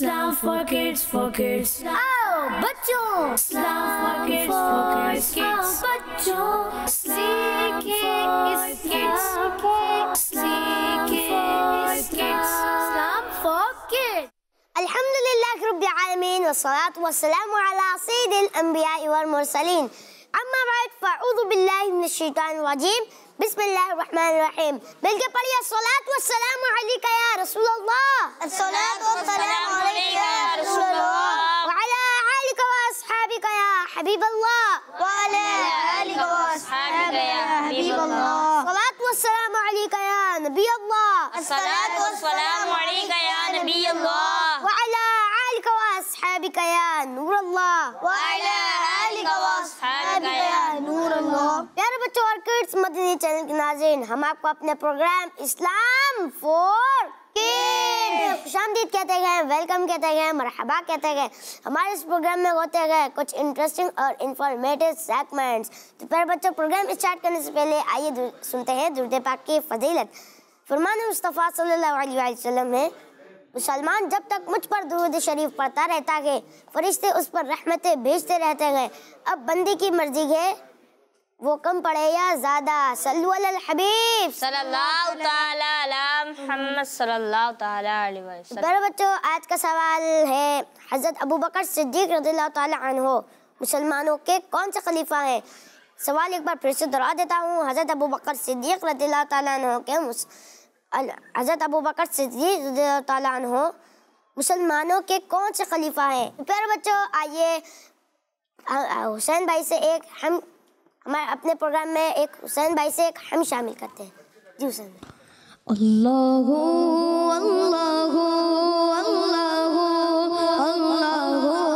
Slam for kids, for kids. Oh, bacho. Slam for kids, for kids. Oh, bacho. Slam for kids, Slam for kids. الحمد لله رب العالمين والصلاة والسلام على سيد الأنبياء والمرسلين أما بعد فأعوذ بالله من الشيطان الرجيم بسم الله الرحمن الرحيم بلقى بلي الصلاة والسلام عليك يا رسول الله الصلاة والسلام عليك يا رسول الله وعلى آلك وأصحابك يا حبيب الله وعلى آلك وأصحابك يا حبيب الله الصلاة والسلام عليك يا نبي الله الصلاة والسلام عليك يا نبي الله وعلى آلك وأصحابك يا نور الله وعلى آلك وأصحابك नूर अल्लाह प्यारे बच्चों और किड्स मदनी चैनल के नाजिन हम आपको अपने प्रोग्राम इस्लाम फॉर शामदीद कहते गए वेलकम कहते गए मरहबा कहते गए हमारे इस प्रोग्राम में होते गए कुछ इंटरेस्टिंग और इंफॉर्मेटिव सेगमेंट्स तो पहले बच्चों प्रोग्राम स्टार्ट करने से पहले आइए सुनते हैं दुर्द पाक की फजीलत फरमान मुस्तफ़ा सल्लल्लाहु अलैहि वसल्लम है मुसलमान जब तक मुझ पर दुरूद शरीफ पढ़ता रहता है फरिश्ते उस पर रहमतें भेजते रहते हैं अब बंदी की मर्जी है वो कम पढ़े या ज़्यादा सल्लल्लाहु हबीब सल्लल्लाहु ताला अला मोहम्मद सल्लल्लाहु ताला अलैहि वसल्लम मेरे बच्चों आज का सवाल है हज़रत अबू बकर सिद्दीक रजी अल्लाह मुसलमानों के कौन से खलीफा हैं सवाल एक बार फिर से दोहरा देता हूँ हज़रत अबू बकर सिद्दीक रजी अल्लाह के मुस... हज़रत अबू बकर हो मुसलमानों के कौन से खलीफा हैं प्यारे बच्चों आइए हुसैन भाई से एक हम हमारे अपने प्रोग्राम में एक हुसैन भाई से एक हम शामिल करते हैं जी हुसैन भाई अल्लाह अल्लाह अल्लाह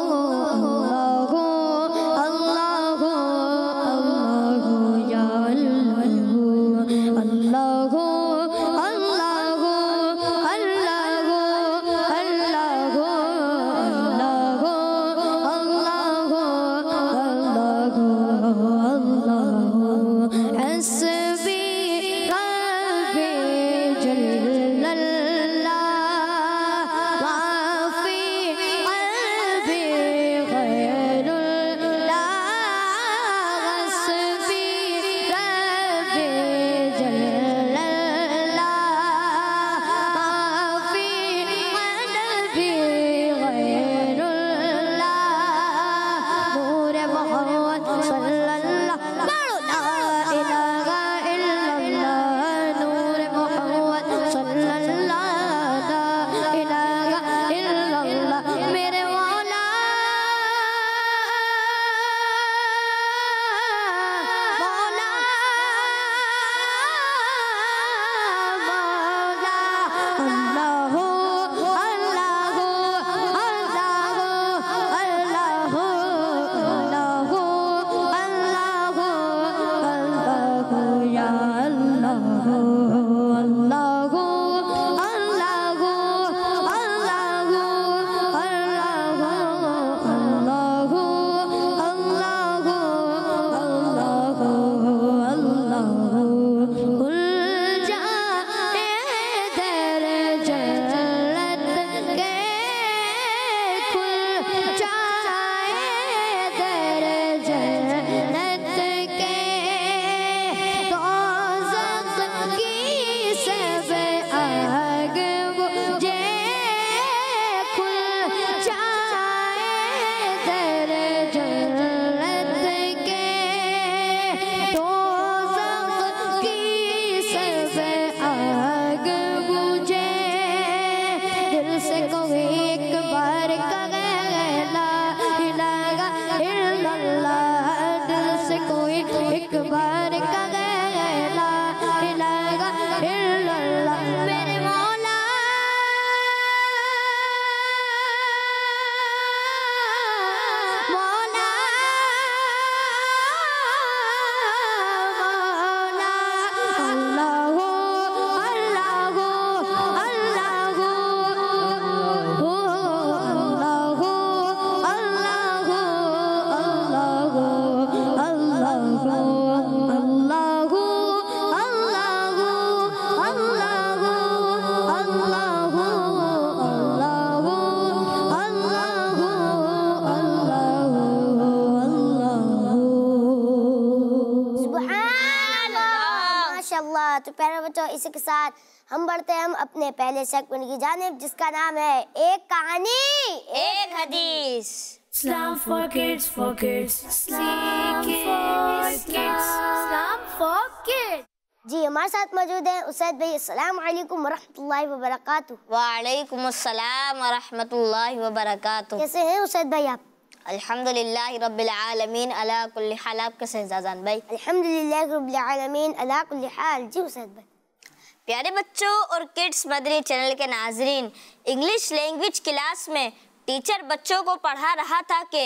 के साथ हम बढ़ते हैं हम अपने पहले सेगमेंट की जानब जिसका नाम है एक कहानी एक हदीस Slum for kids, for kids, slum for kids, slum for kids. जी हमारे साथ मौजूद है उसैद भाई अस्सलाम वालेकुम वरहमतुल्लाहि व बरकातुहू वालेकुम अस्सलाम वरहमतुल्लाहि व बरकातुहू कैसे हैं उसैद भाई आप अल्हम्दुलिल्लाह रब्बिल आलमीन अला कुल्ली हाल आप कैसे हैं जाजान भाई अल्हम्दुलिल्लाह रब्बिल आलमीन अला कुल्ली हाल जी उसैद भाई प्यारे बच्चों और किड्स मदरी चैनल के नाजरीन इंग्लिश लैंग्वेज क्लास में टीचर बच्चों को पढ़ा रहा था कि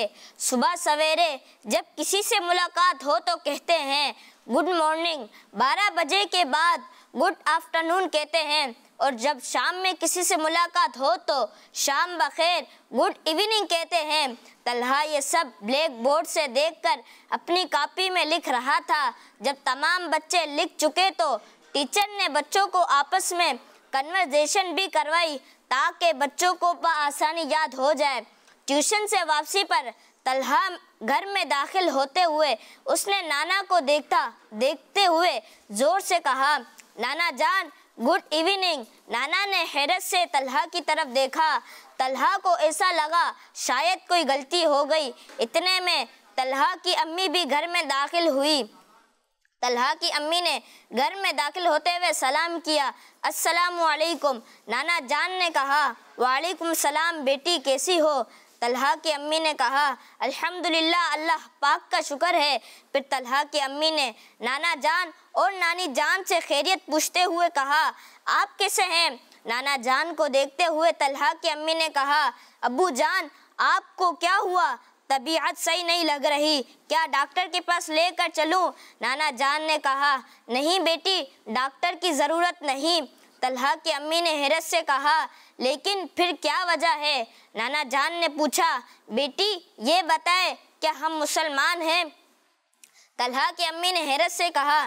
सुबह सवेरे जब किसी से मुलाकात हो तो कहते हैं गुड मॉर्निंग 12 बजे के बाद गुड आफ्टरनून कहते हैं और जब शाम में किसी से मुलाकात हो तो शाम बखैर गुड इवनिंग कहते हैं तलहा ये सब ब्लैक बोर्ड से देखकर अपनी कापी में लिख रहा था जब तमाम बच्चे लिख चुके तो टीचर ने बच्चों को आपस में कन्वर्जेशन भी करवाई ताकि बच्चों को आसानी याद हो जाए ट्यूशन से वापसी पर तलहा घर में दाखिल होते हुए उसने नाना को देखता देखते हुए जोर से कहा नाना जान गुड इवनिंग नाना ने हैरत से तलहा की तरफ देखा तलहा को ऐसा लगा शायद कोई गलती हो गई इतने में तलहा की अम्मी भी घर में दाखिल हुई तलहा की अम्मी ने घर में दाखिल होते हुए सलाम किया अस्सलाम वालेकुम नाना जान ने कहा वालेकुम सलाम बेटी कैसी हो तलहा की अम्मी ने कहा अल्हम्दुलिल्लाह अल्लाह पाक का शुक्र है फिर तलहा की अम्मी ने नाना जान और नानी जान से खैरियत पूछते हुए कहा आप कैसे हैं नाना जान को देखते हुए तलहा की अम्मी ने कहा अबू जान आपको क्या हुआ तबीयत सही नहीं लग रही क्या डॉक्टर के पास लेकर चलूं? नाना जान ने कहा नहीं बेटी डॉक्टर की ज़रूरत नहीं तलहा की अम्मी ने हैरत से कहा लेकिन फिर क्या वजह है नाना जान ने पूछा बेटी ये बताए क्या हम मुसलमान हैं तलहा की अम्मी ने हैरत से कहा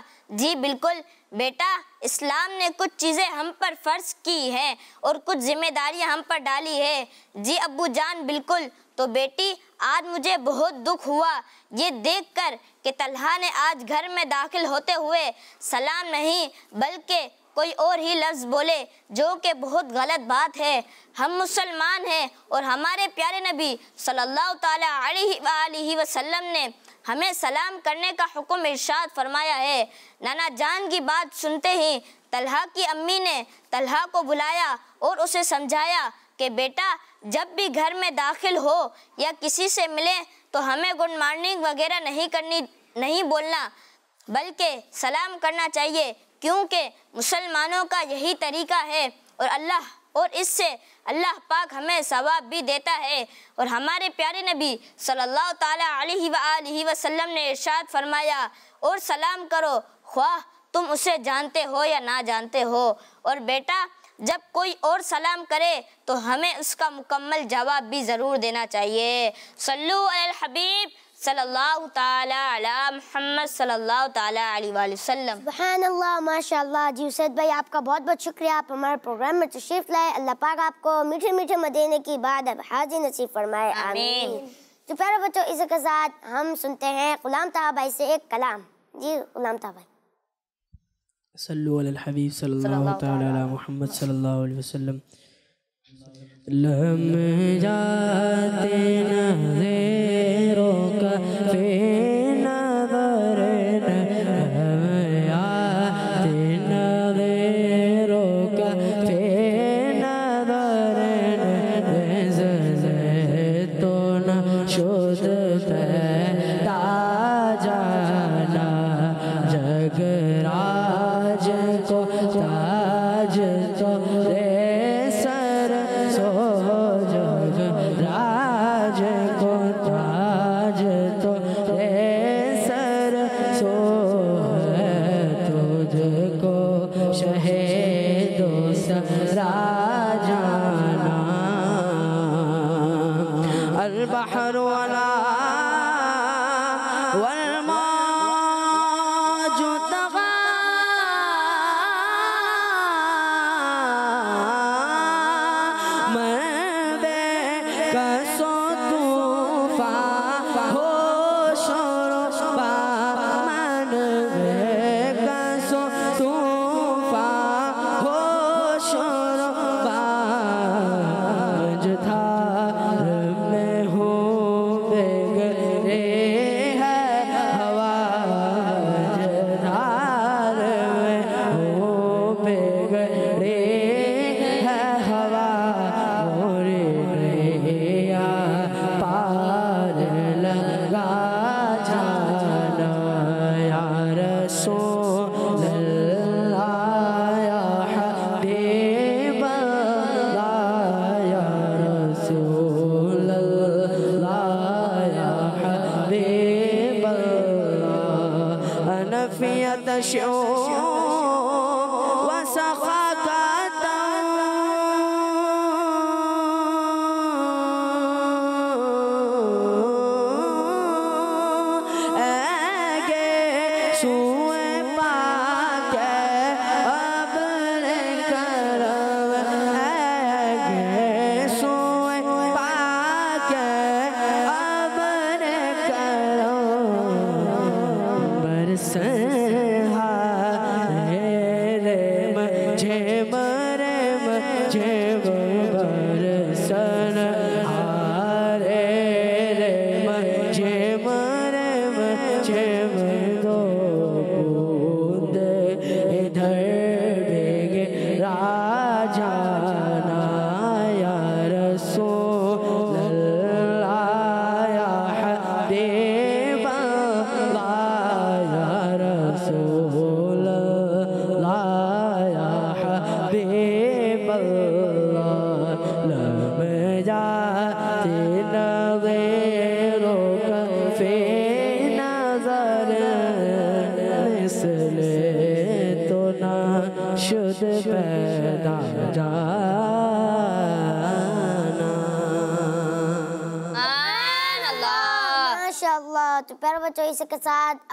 जी बिल्कुल बेटा इस्लाम ने कुछ चीज़ें हम पर फ़र्ज की हैं और कुछ जिम्मेदारियां हम पर डाली है जी अबू जान बिल्कुल तो बेटी आज मुझे बहुत दुख हुआ ये देखकर कि तलहा ने आज घर में दाखिल होते हुए सलाम नहीं बल्कि कोई और ही लफ्ज़ बोले जो कि बहुत गलत बात है हम मुसलमान हैं और हमारे प्यारे नबी सल्लल्लाहु अलैहि वसल्लम ने हमें सलाम करने का हुक्म इरशाद फरमाया है नाना जान की बात सुनते ही तलहा की अम्मी ने तलहा को बुलाया और उसे समझाया कि बेटा जब भी घर में दाखिल हो या किसी से मिले तो हमें गुड मॉर्निंग वगैरह नहीं करनी नहीं बोलना बल्कि सलाम करना चाहिए क्योंकि मुसलमानों का यही तरीका है और अल्लाह और इससे अल्लाह पाक हमें सवाब भी देता है और हमारे प्यारे नबी सल्लल्लाहु अलैहि वसल्लम ने इरशाद फरमाया और सलाम करो ख्वाह तुम उसे जानते हो या ना जानते हो और बेटा जब कोई और सलाम करे तो हमें उसका मुकम्मल जवाब भी ज़रूर देना चाहिए सल्लु अल हबीब सल्लल्लाहु ताला अला मुहम्मद सल्लल्लाहु ताला अलैहि वसल्लम सुभान अल्लाह माशाल्लाह जी उसद भाई आपका बहुत बहुत शुक्रिया आप हमारे प्रोग्राम में तशरीफ तो लाए अल्लाह पाक आपको मीठे मीठे मदीने की बाद अब हाजी नसीब फरमाए आमीन तो प्यारे बच्चों इस के साथ हम सुनते हैं गुलाम ताहा भाई से एक कलाम जी गुलाम ताहा भाई सल्लु अलल हबीब सल्लल्लाहु ताला अला मुहम्मद सल्लल्लाहु अलैहि वसल्लम लम्ह जाते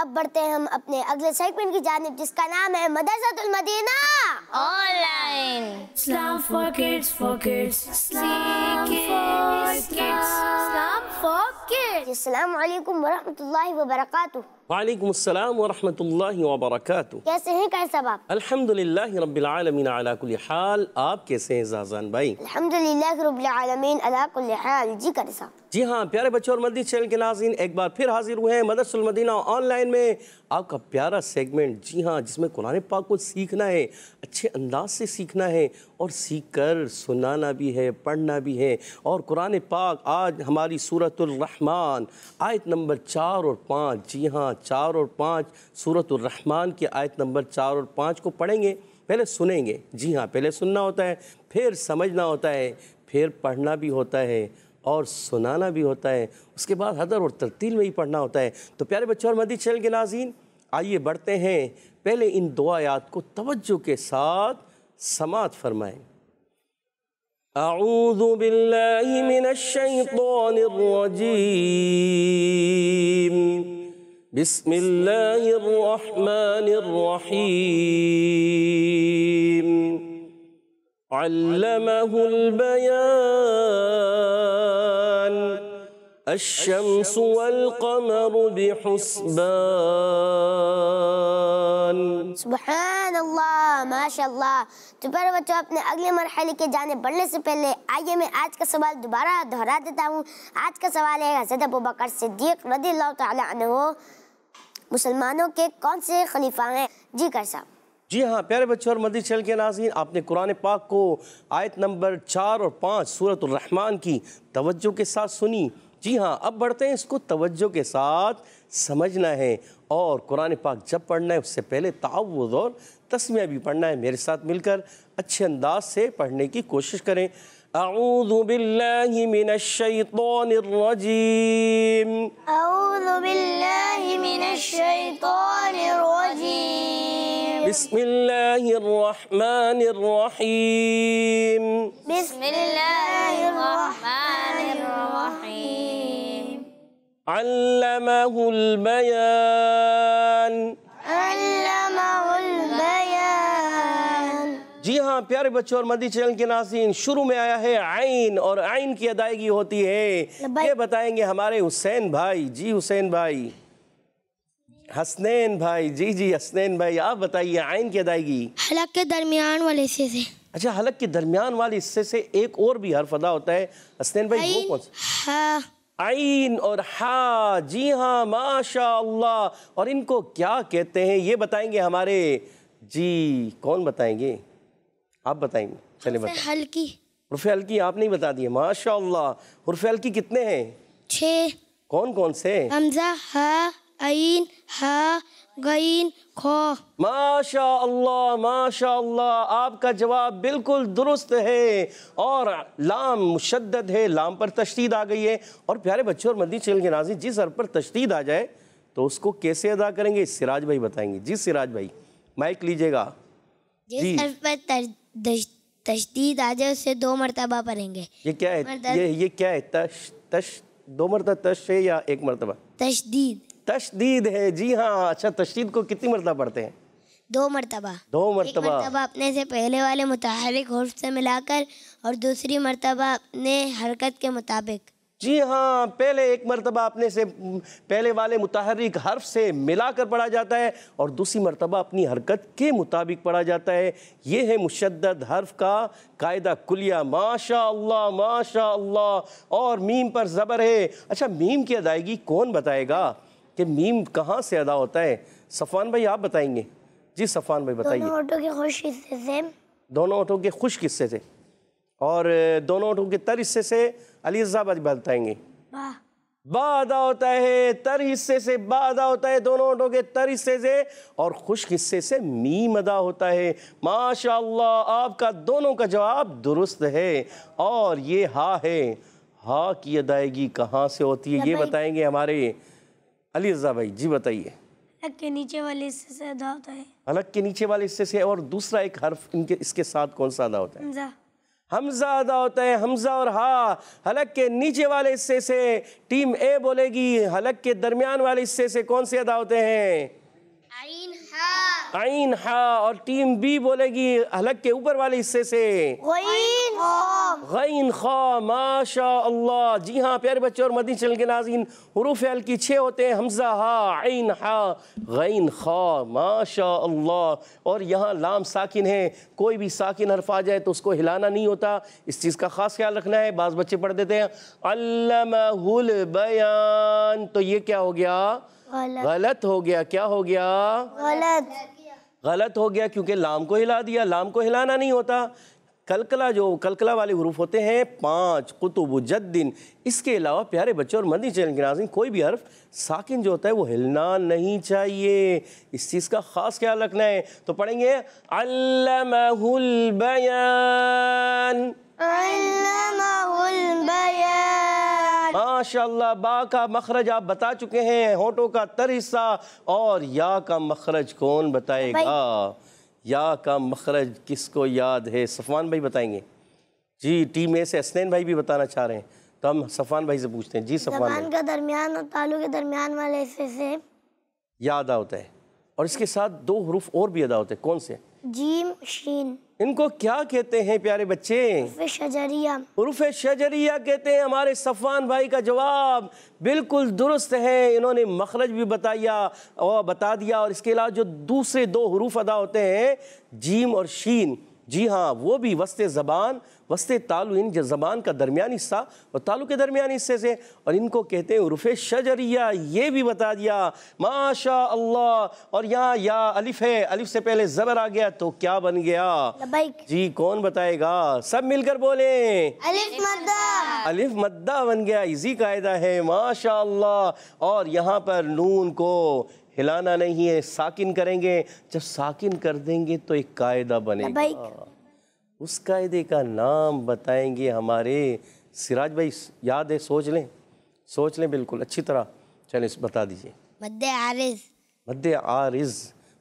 अब बढ़ते हैं हम अपने अगले सेगमेंट की जानब जिसका नाम है मदरसतुल मदीना ऑनलाइन वरहमतुल्लाहि वबरकातु वालेकुम अस्सलाम वरहमतुल्लाहि वबरकातु कैसे हैं कैसे सब आप अल्हम्दुलिल्लाहि रब्बिल आलमीन अला कुल्ली हाल आप कैसे हैं जाजान भाई अल्हम्दुलिल्लाहि रब्बिल आलमीन अला कुल्ली हाल जी कैसे साहब जी हाँ प्यारे बच्चों और मदीद चैनल के नाजीन एक बार फिर हाजिर हुए हैं मदरसुल मदीना ऑनलाइन में आपका प्यारा सेगमेंट जी हाँ जिसमें कुरान पाक को सीखना है अच्छे अंदाज से सीखना है और सीख कर सुनाना भी है पढ़ना भी है और कुरान पाक आज हमारी सूरतरहमान आयत नंबर चार और पाँच जी हाँ चार और पाँच सूरतरहमान की आयत नंबर चार और पाँच को पढ़ेंगे पहले सुनेंगे जी हाँ पहले सुनना होता है फिर समझना होता है फिर पढ़ना भी होता है और सुनाना भी होता है उसके बाद हदर और तरतील में ही पढ़ना होता है तो प्यारे बच्चों और मदी चल के नाजीन आइए बढ़ते हैं पहले इन दुआयात को तवज्जो के साथ समात फरमाएं أعوذ بالله من الشيطان الرجيم بسم الله الرحمن الرحيم علمه البيان الشمس والقمر بحسبان سبحان الله ما شاء الله دوبارہ بچو اپنے اگلے مرحلے کے جانے بڑھنے سے پہلے آئیے میں آج کا سوال دوبارہ دہرا دیتا ہوں آج کا سوال ہے حضرت ابو بکر صدیق رضی الله تعالی عنہ مسلمانوں کے کون سے خلیفہ ہیں جی کر صاحب जी हाँ प्यारे बच्चों और मदी चल के नाजीन आपने कुरान पाक को आयत नंबर चार और पाँच सूरत रहमान की तवज्जो के साथ सुनी जी हाँ अब बढ़ते हैं इसको तवज्जो के साथ समझना है और कुरान पाक जब पढ़ना है उससे पहले तावुज़ और तस्मिया भी पढ़ना है मेरे साथ मिलकर अच्छे अंदाज से पढ़ने की कोशिश करें أعوذ بالله من الشيطان الرجيم أعوذ بالله من الشيطان الرجيم بسم الله الرحمن الرحيم بسم الله الرحمن الرحيم علمه البيان علمه البيان जी हाँ प्यारे बच्चों और मदी चैनल के नासिन शुरू में आया है आइन और आइन की अदायगी होती है ये बताएंगे हमारे हुसैन भाई जी हुसैन भाई हसनैन भाई जी जी हसनैन भाई आप बताइए आयन की अदायगी हलक के दरमियान वाले हिस्से से अच्छा हलक के दरमियान वाले हिस्से से एक और भी हर फदा होता है हसनैन भाई वो कौन सा आइन और हा जी हाँ माशा और इनको क्या कहते हैं ये बताएंगे हमारे जी कौन बताएंगे आप बताएंगे चले बताए हल्की उर्फ हल्की आप नहीं बता दिए माशा उर्फ हल्की कितने हैं छः कौन कौन से हमजा हा ऐन हा गईन खो माशा अल्लाह माशा अल्लाह आपका जवाब बिल्कुल दुरुस्त है और लाम मुशद्द है लाम पर तशदीद आ गई है और प्यारे बच्चों और मदी चेल के नाजी जिस हर पर तशदीद आ जाए तो उसको कैसे अदा करेंगे सिराज भाई बताएंगे जी सिराज भाई माइक लीजिएगा जिस हर्फ पर तशदीद आ जाए उसे दो मरतबा पढ़ेंगे ये क्या है ये ये क्या है तश तश दो मरतबा तश है या एक मरतबा तशदीद तशदीद है जी हाँ अच्छा तशदीद को कितनी मरतबा पढ़ते हैं दो मरतबा दो मरतबा मरतबा अपने से पहले वाले मुतहरिक हर्फ से मिलाकर और दूसरी मरतबा अपने हरकत के मुताबिक जी हाँ पहले एक मरतबा अपने से पहले वाले मुतहरिक हर्फ से मिलाकर पढ़ा जाता है और दूसरी मरतबा अपनी हरकत के मुताबिक पढ़ा जाता है ये है मुशद हर्फ का कायदा कुलिया माशा अल्लाह माशा अल्लाह और मीम पर ज़बर है अच्छा मीम की अदायगी कौन बताएगा कि मीम कहाँ से अदा होता है सफ़ान भाई आप बताएंगे जी सफ़ान भाई बताइए दोनों ऑटो के खुश हिस्से से दोनों ऑटो के खुश किस्से से और दोनों ऑटो के तर हिस्से से अली साहब बताएंगे बा अदा होता है तर हिस्से से बा अदा होता है दोनों ऑटो के तर हिस्से से और खुश हिस्से से मीम अदा होता है माशा आपका दोनों का जवाब दुरुस्त है और ये हा है हा की अदायगी कहाँ से होती है ये बताएंगे हमारे अली रजा भाई जी बताइए हलक के नीचे वाले हिस्से से अदा होता है हलक के नीचे वाले हिस्से से और दूसरा एक हर्फ इनके इसके साथ कौन सा अदा होता है हमजा हमजा अदा होता है हमजा और हा हलक के नीचे वाले हिस्से से टीम ए बोलेगी हलक के दरमियान वाले हिस्से से कौन से अदा होते हैं आइन हा और टीम बी बोलेगी हलक के ऊपर वाले हिस्से से गैन माशा अल्लाह जी हाँ प्यारे बच्चों और मदी चल के नाजीन हरूफ अल की छः होते हैं हमजा हा आइन हा गैन खा माशा अल्लाह और यहाँ लाम साकिन है कोई भी साकिन हरफ आ जाए तो उसको हिलाना नहीं होता इस चीज़ का ख़ास ख्याल रखना है बाज़ बच्चे पढ़ देते हैं अल्लाहुल बयान तो ये क्या हो गया गलत हो गया क्या हो गया गलत गलत हो गया क्योंकि लाम को हिला दिया लाम को हिलाना नहीं होता कलकला जो कलकला वाले हरूफ होते हैं पाँच कुतुब जद्दीन इसके अलावा प्यारे बच्चे और मंदी चैनल के नाजिन कोई भी हर्फ साकिन जो होता है वो हिलना नहीं चाहिए इस चीज़ का ख़ास ख्याल रखना है तो पढ़ेंगे अल्लाह बयान माशाल्लाह बा का मखरज आप बता चुके हैं होठों का तर हिस्सा और या का मखरज कौन बताएगा या का मखरज किसको याद है सफवान भाई बताएंगे जी टीम ए से हसनैन भाई भी बताना चाह रहे हैं तो हम सफवान भाई से पूछते हैं जी सफवान का दरमियान और तालू के दरमियान वाले हिस्से से याद आता होता है और इसके साथ दो हरूफ और भी अदा होते हैं कौन से जीम शीन इनको क्या कहते हैं प्यारे बच्चे शजरिया उर्फ शजरिया कहते हैं हमारे सफ़ान भाई का जवाब बिल्कुल दुरुस्त है इन्होंने मखरज भी बताया और बता दिया और इसके अलावा जो दूसरे दो हरूफ अदा होते हैं जीम और शीन जी हाँ वो भी वस्ते ज़बान वस्ते तालु इन ज़बान का दरमिया हिस्सा और तालु के दरमिया हिस्से से और इनको कहते हैं रुफ़ शजरिया ये भी बता दिया माशा अल्लाह और यहाँ या अलिफ है अलिफ से पहले ज़बर आ गया तो क्या बन गया जी कौन बताएगा सब मिलकर बोले अलिफ मद्दा अलिफ मद्दा बन गया इसी कायदा है माशा अल्लाह और यहाँ पर नून को हिलाना नहीं है साकिन करेंगे जब साकिन कर देंगे तो एक कायदा बनेगा उस कायदे का नाम बताएंगे हमारे सिराज भाई याद है सोच लें सोच लें बिल्कुल अच्छी तरह चलें बता दीजिए मध्य आरिज मध्य आरिज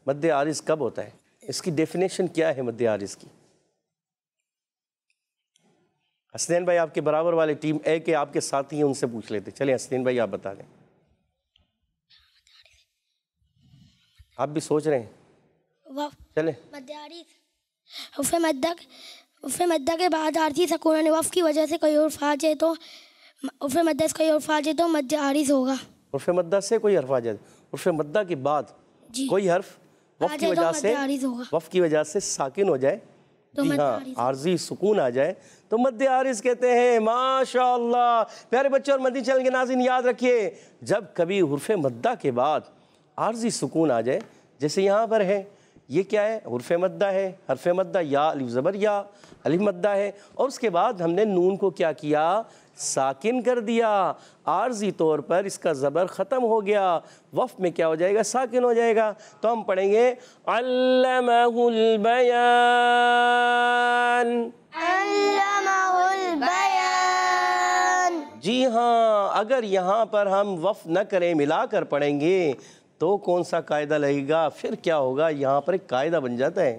मध्य आरिज कब होता है इसकी डेफिनेशन क्या है मध्य आरिज की हसनैन भाई आपके बराबर वाले टीम ए के आपके साथी हैं उनसे पूछ लेते चलिए हसनैन भाई आप बता दें आप भी सोच रहे हैं चले उफे मद्दा के बाद आरती सकून वफ़ की वजह से कोई उर्फ आ जाए तो उफे मद्दा से कोई उर्फ आ जाए तो मध्य आरिस होगा उर्फ मद्दा से कोई हर्फ आ जाए उर्फ मद्दा के बाद कोई हर्फ वफ की तो वजह से वफ की वजह से साकिन हो जाए तो जी हाँ आर्जी सुकून आ जाए तो मध्य आरिस कहते हैं माशा प्यारे बच्चों और मदी चैनल के नाजिन याद रखिए जब कभी हरफ मद्दा के बाद आर्जी सुकून आ जाए जैसे यहाँ पर है ये क्या है हरफ मद्दा है हरफ मद्दा या अलिफ ज़बर या अलिफ मद्दा है और उसके बाद हमने नून को क्या किया साकिन कर दिया आर्जी तौर पर इसका ज़बर ख़त्म हो गया वफ़ में क्या हो जाएगा साकिन हो जाएगा तो हम पढ़ेंगे बयान जी हाँ अगर यहाँ पर हम वफ़ न करें मिला कर पढ़ेंगे तो कौन सा कायदा लगेगा फिर क्या होगा यहाँ पर एक कायदा बन जाता है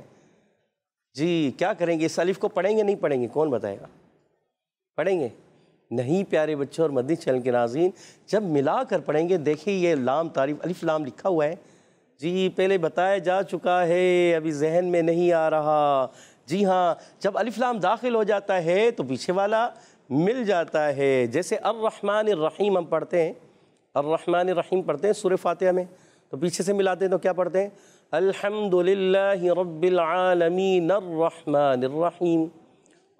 जी क्या करेंगे इस अलिफ को पढ़ेंगे नहीं पढ़ेंगे कौन बताएगा पढ़ेंगे नहीं प्यारे बच्चों और मदनी चैनल के नाजीन जब मिला कर पढ़ेंगे देखिए ये लाम तारीफ अलिफ लाम लिखा हुआ है जी पहले बताया जा चुका है अभी जहन में नहीं आ रहा जी हाँ जब अलिफ लाम दाखिल हो जाता है तो पीछे वाला मिल जाता है जैसे अर्रहमान रहीम हम पढ़ते हैं अर्रहमान रहीम पढ़ते हैं सूर्य फातिहा में तो पीछे से मिलाते हैं तो क्या पढ़ते हैं अलहमदिल्लाबीआलमीम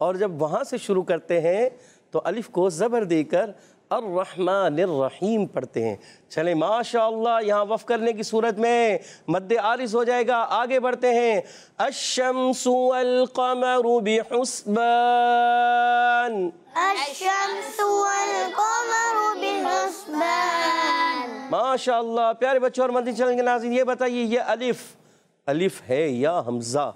और जब वहाँ से शुरू करते हैं तो अलिफ़ को ज़बर देकर अर्रहमानिर्रहीम पढ़ते हैं चले माशा यहाँ वफ़ करने की सूरत में मद आरिस हो जाएगा आगे बढ़ते हैं अशमसमरुबिहस्बान माशा प्यारे बच्चों और मदी के नाजिन ये बताइए ये अलिफ अलिफ है या हमज़ा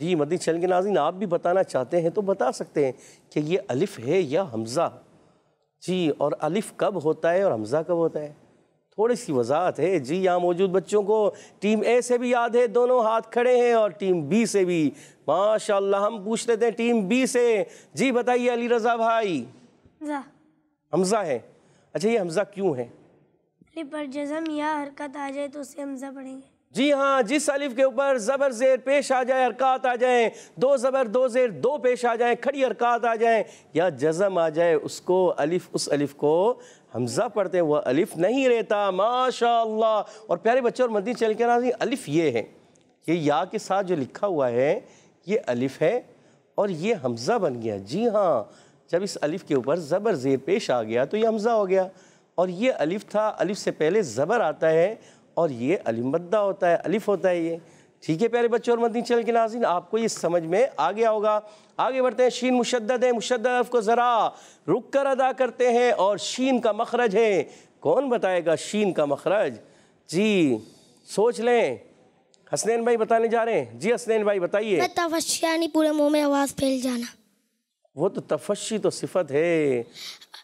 जी मदी के नाजिन आप भी बताना चाहते हैं तो बता सकते हैं कि ये अलिफ है या हमज़ा जी और अलिफ कब होता है और हमज़ा कब होता है थोड़ी सी वजाहत है जी यहाँ मौजूद बच्चों को टीम ए से भी याद है दोनों हाथ खड़े हैं और टीम बी से भी माशाल्लाह हम पूछ लेते हैं टीम बी से जी बताइए अली रजा भाई हमजा है अच्छा ये हमजा क्यों है पर जजम या हरकत आ जाए तो उसे हमजा पढ़ेंगे जी हाँ जिस अलिफ के ऊपर ज़बर ज़ेर पेश आ जाए अरक़ात आ जाए दो ज़बर दो ज़ेर दो पेश आ जाए खड़ी अरक़ात आ जाए या जज़म आ जाए उसको अलिफ उस अलिफ को हमज़ा पढ़ते हैं वह अलिफ नहीं रहता माशा और प्यारे बच्चों और मदी चल के नाजी अलिफ ये है ये या के साथ जो लिखा हुआ है ये अलिफ है और ये हमज़ा बन गया जी हाँ जब इस अलिफ के ऊपर ज़बर ज़ेर पेश आ गया तो ये हमज़ा हो गया और ये अलिफ था अलिफ से पहले ज़बर आता है और ये अलिमद्दा होता है अलिफ होता है ये ठीक है प्यारे बच्चों और मदनी चैनल के नाजिन आपको ये समझ में आ गया होगा आगे बढ़ते हैं शीन मुशद है मुशद को ज़रा रुक कर अदा करते हैं और शीन का मखरज है कौन बताएगा शीन का मखरज जी सोच लें हसनैन भाई बताने जा रहे हैं जी हसनैन भाई बताइए तफस्या पूरे मुंह में आवाज़ फैल जाना वो तो तफशी तो सिफत है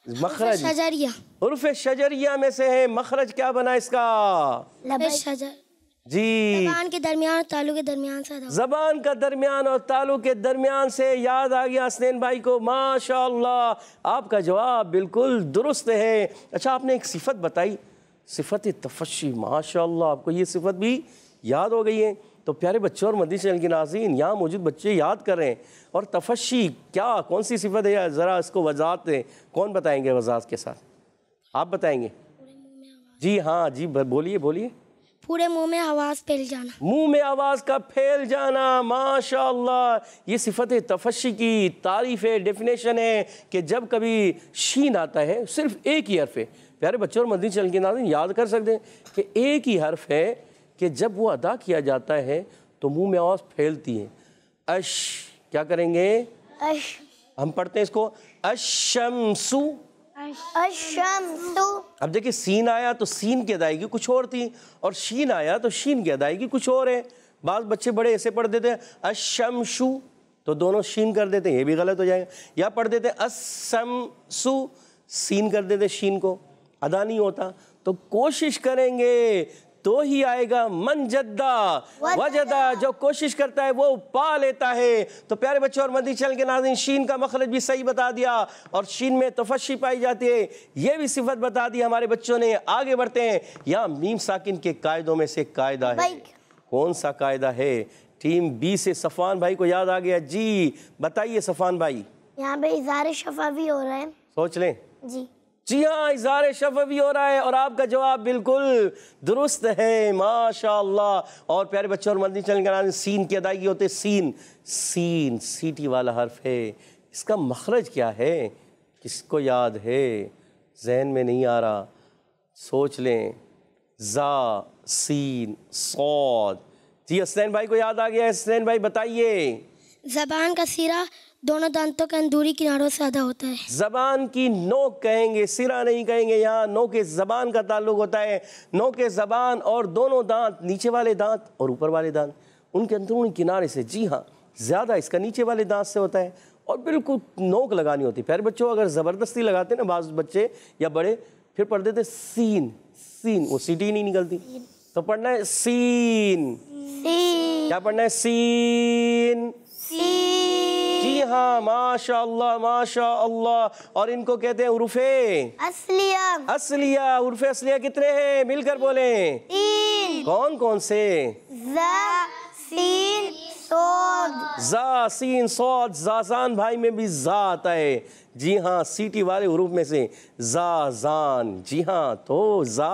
मखरज शजरिया उर्फ शजरिया में से है मखरज क्या बना इसका जी जबान के दरमियान तालू के दरमियान से जबान का दरमियान और तालू के दरमियान से याद आ गया हसनैन भाई को माशा आपका जवाब बिल्कुल दुरुस्त है अच्छा आपने एक सिफत बताई सिफत तफशी माशा आपको ये सिफत भी याद हो गई है तो प्यारे बच्चों और मदी चैनल के नाजीन यहाँ मौजूद बच्चे याद करें और तफशी क्या कौन सी सिफत है ज़रा इसको वजात दें कौन बताएंगे वजात के साथ आप बताएंगे जी हाँ जी बोलिए बोलिए पूरे मुंह में आवाज़ फैल जाना मुंह में आवाज़ का फैल जाना माशाल्लाह ये सिफत है तफशी की तारीफ है डेफिनेशन है कि जब कभी शीन आता है सिर्फ एक ही हर्फ है प्यारे बच्चों और मदी चल के नाजिन याद कर सकते हैं कि एक ही हर्फ है कि जब वो अदा किया जाता है तो मुंह में आवाज़ फैलती है अश क्या करेंगे अश हम पढ़ते हैं इसको अशमसु अशमसु अब देखिए सीन आया तो सीन की अदायगी कुछ और थी और शीन आया तो शीन की अदायगी कुछ और है बाद बच्चे बड़े ऐसे पढ़ देते हैं अशमसु तो दोनों शीन कर देते हैं ये भी गलत हो जाएगा या पढ़ देते असमसु सीन कर देते शीन को अदा नहीं होता तो कोशिश करेंगे तो ही आएगा मन मनजदा वजदा जो कोशिश करता है वो पा लेता है तो प्यारे बच्चों और मदी चल के नाजिन शीन का मखरज भी सही बता दिया और शीन में तफशी पाई जाती है ये भी सिफत बता दी हमारे बच्चों ने आगे बढ़ते हैं यहाँ मीम साकिन के कायदों में से कायदा है कौन सा कायदा है टीम बी से सफान भाई को याद आ गया जी बताइए सफान भाई यहाँ पे इजारे शफा भी हो रहे हैं सोच लें जी जी हाँ इजहार शफ भी हो रहा है और आपका जवाब बिल्कुल दुरुस्त है माशा और प्यारे बच्चों और मंदिर चल कर सीन की अदायगी होते सीन सीन सीटी वाला हर्फ है इसका मखरज क्या है किसको याद है जहन में नहीं आ रहा सोच लें जा सीन सौद जी हसनैन भाई को याद आ गया हसनैन भाई बताइए जबान का सिरा दोनों दांतों का अंदूरी किनारों से आधा होता है जबान की नोक कहेंगे सिरा नहीं कहेंगे यहाँ के जबान का ताल्लुक होता है के जबान और दोनों दांत नीचे वाले दांत और ऊपर वाले दांत उनके अंदरूनी किनारे से जी हाँ ज़्यादा इसका नीचे वाले दांत से होता है और बिल्कुल नोक लगानी होती है पैर बच्चों अगर ज़बरदस्ती लगाते ना बाज बच्चे या बड़े फिर पढ़ देते सीन सीन वो सीटी नहीं निकलती तो पढ़ना है सीन, सीन। क्या पढ़ना है सीन, सीन। हाँ माशा अल्लाह माशा अल्लाह और इनको कहते हैं उर्फे असलिया असलिया उर्फे असलिया कितने हैं मिलकर बोले तीन कौन कौन से सीन सौद जा जाजान भाई में भी जा आता है जी हाँ सीटी वाले हरूफ में से जाजान जी हाँ तो जा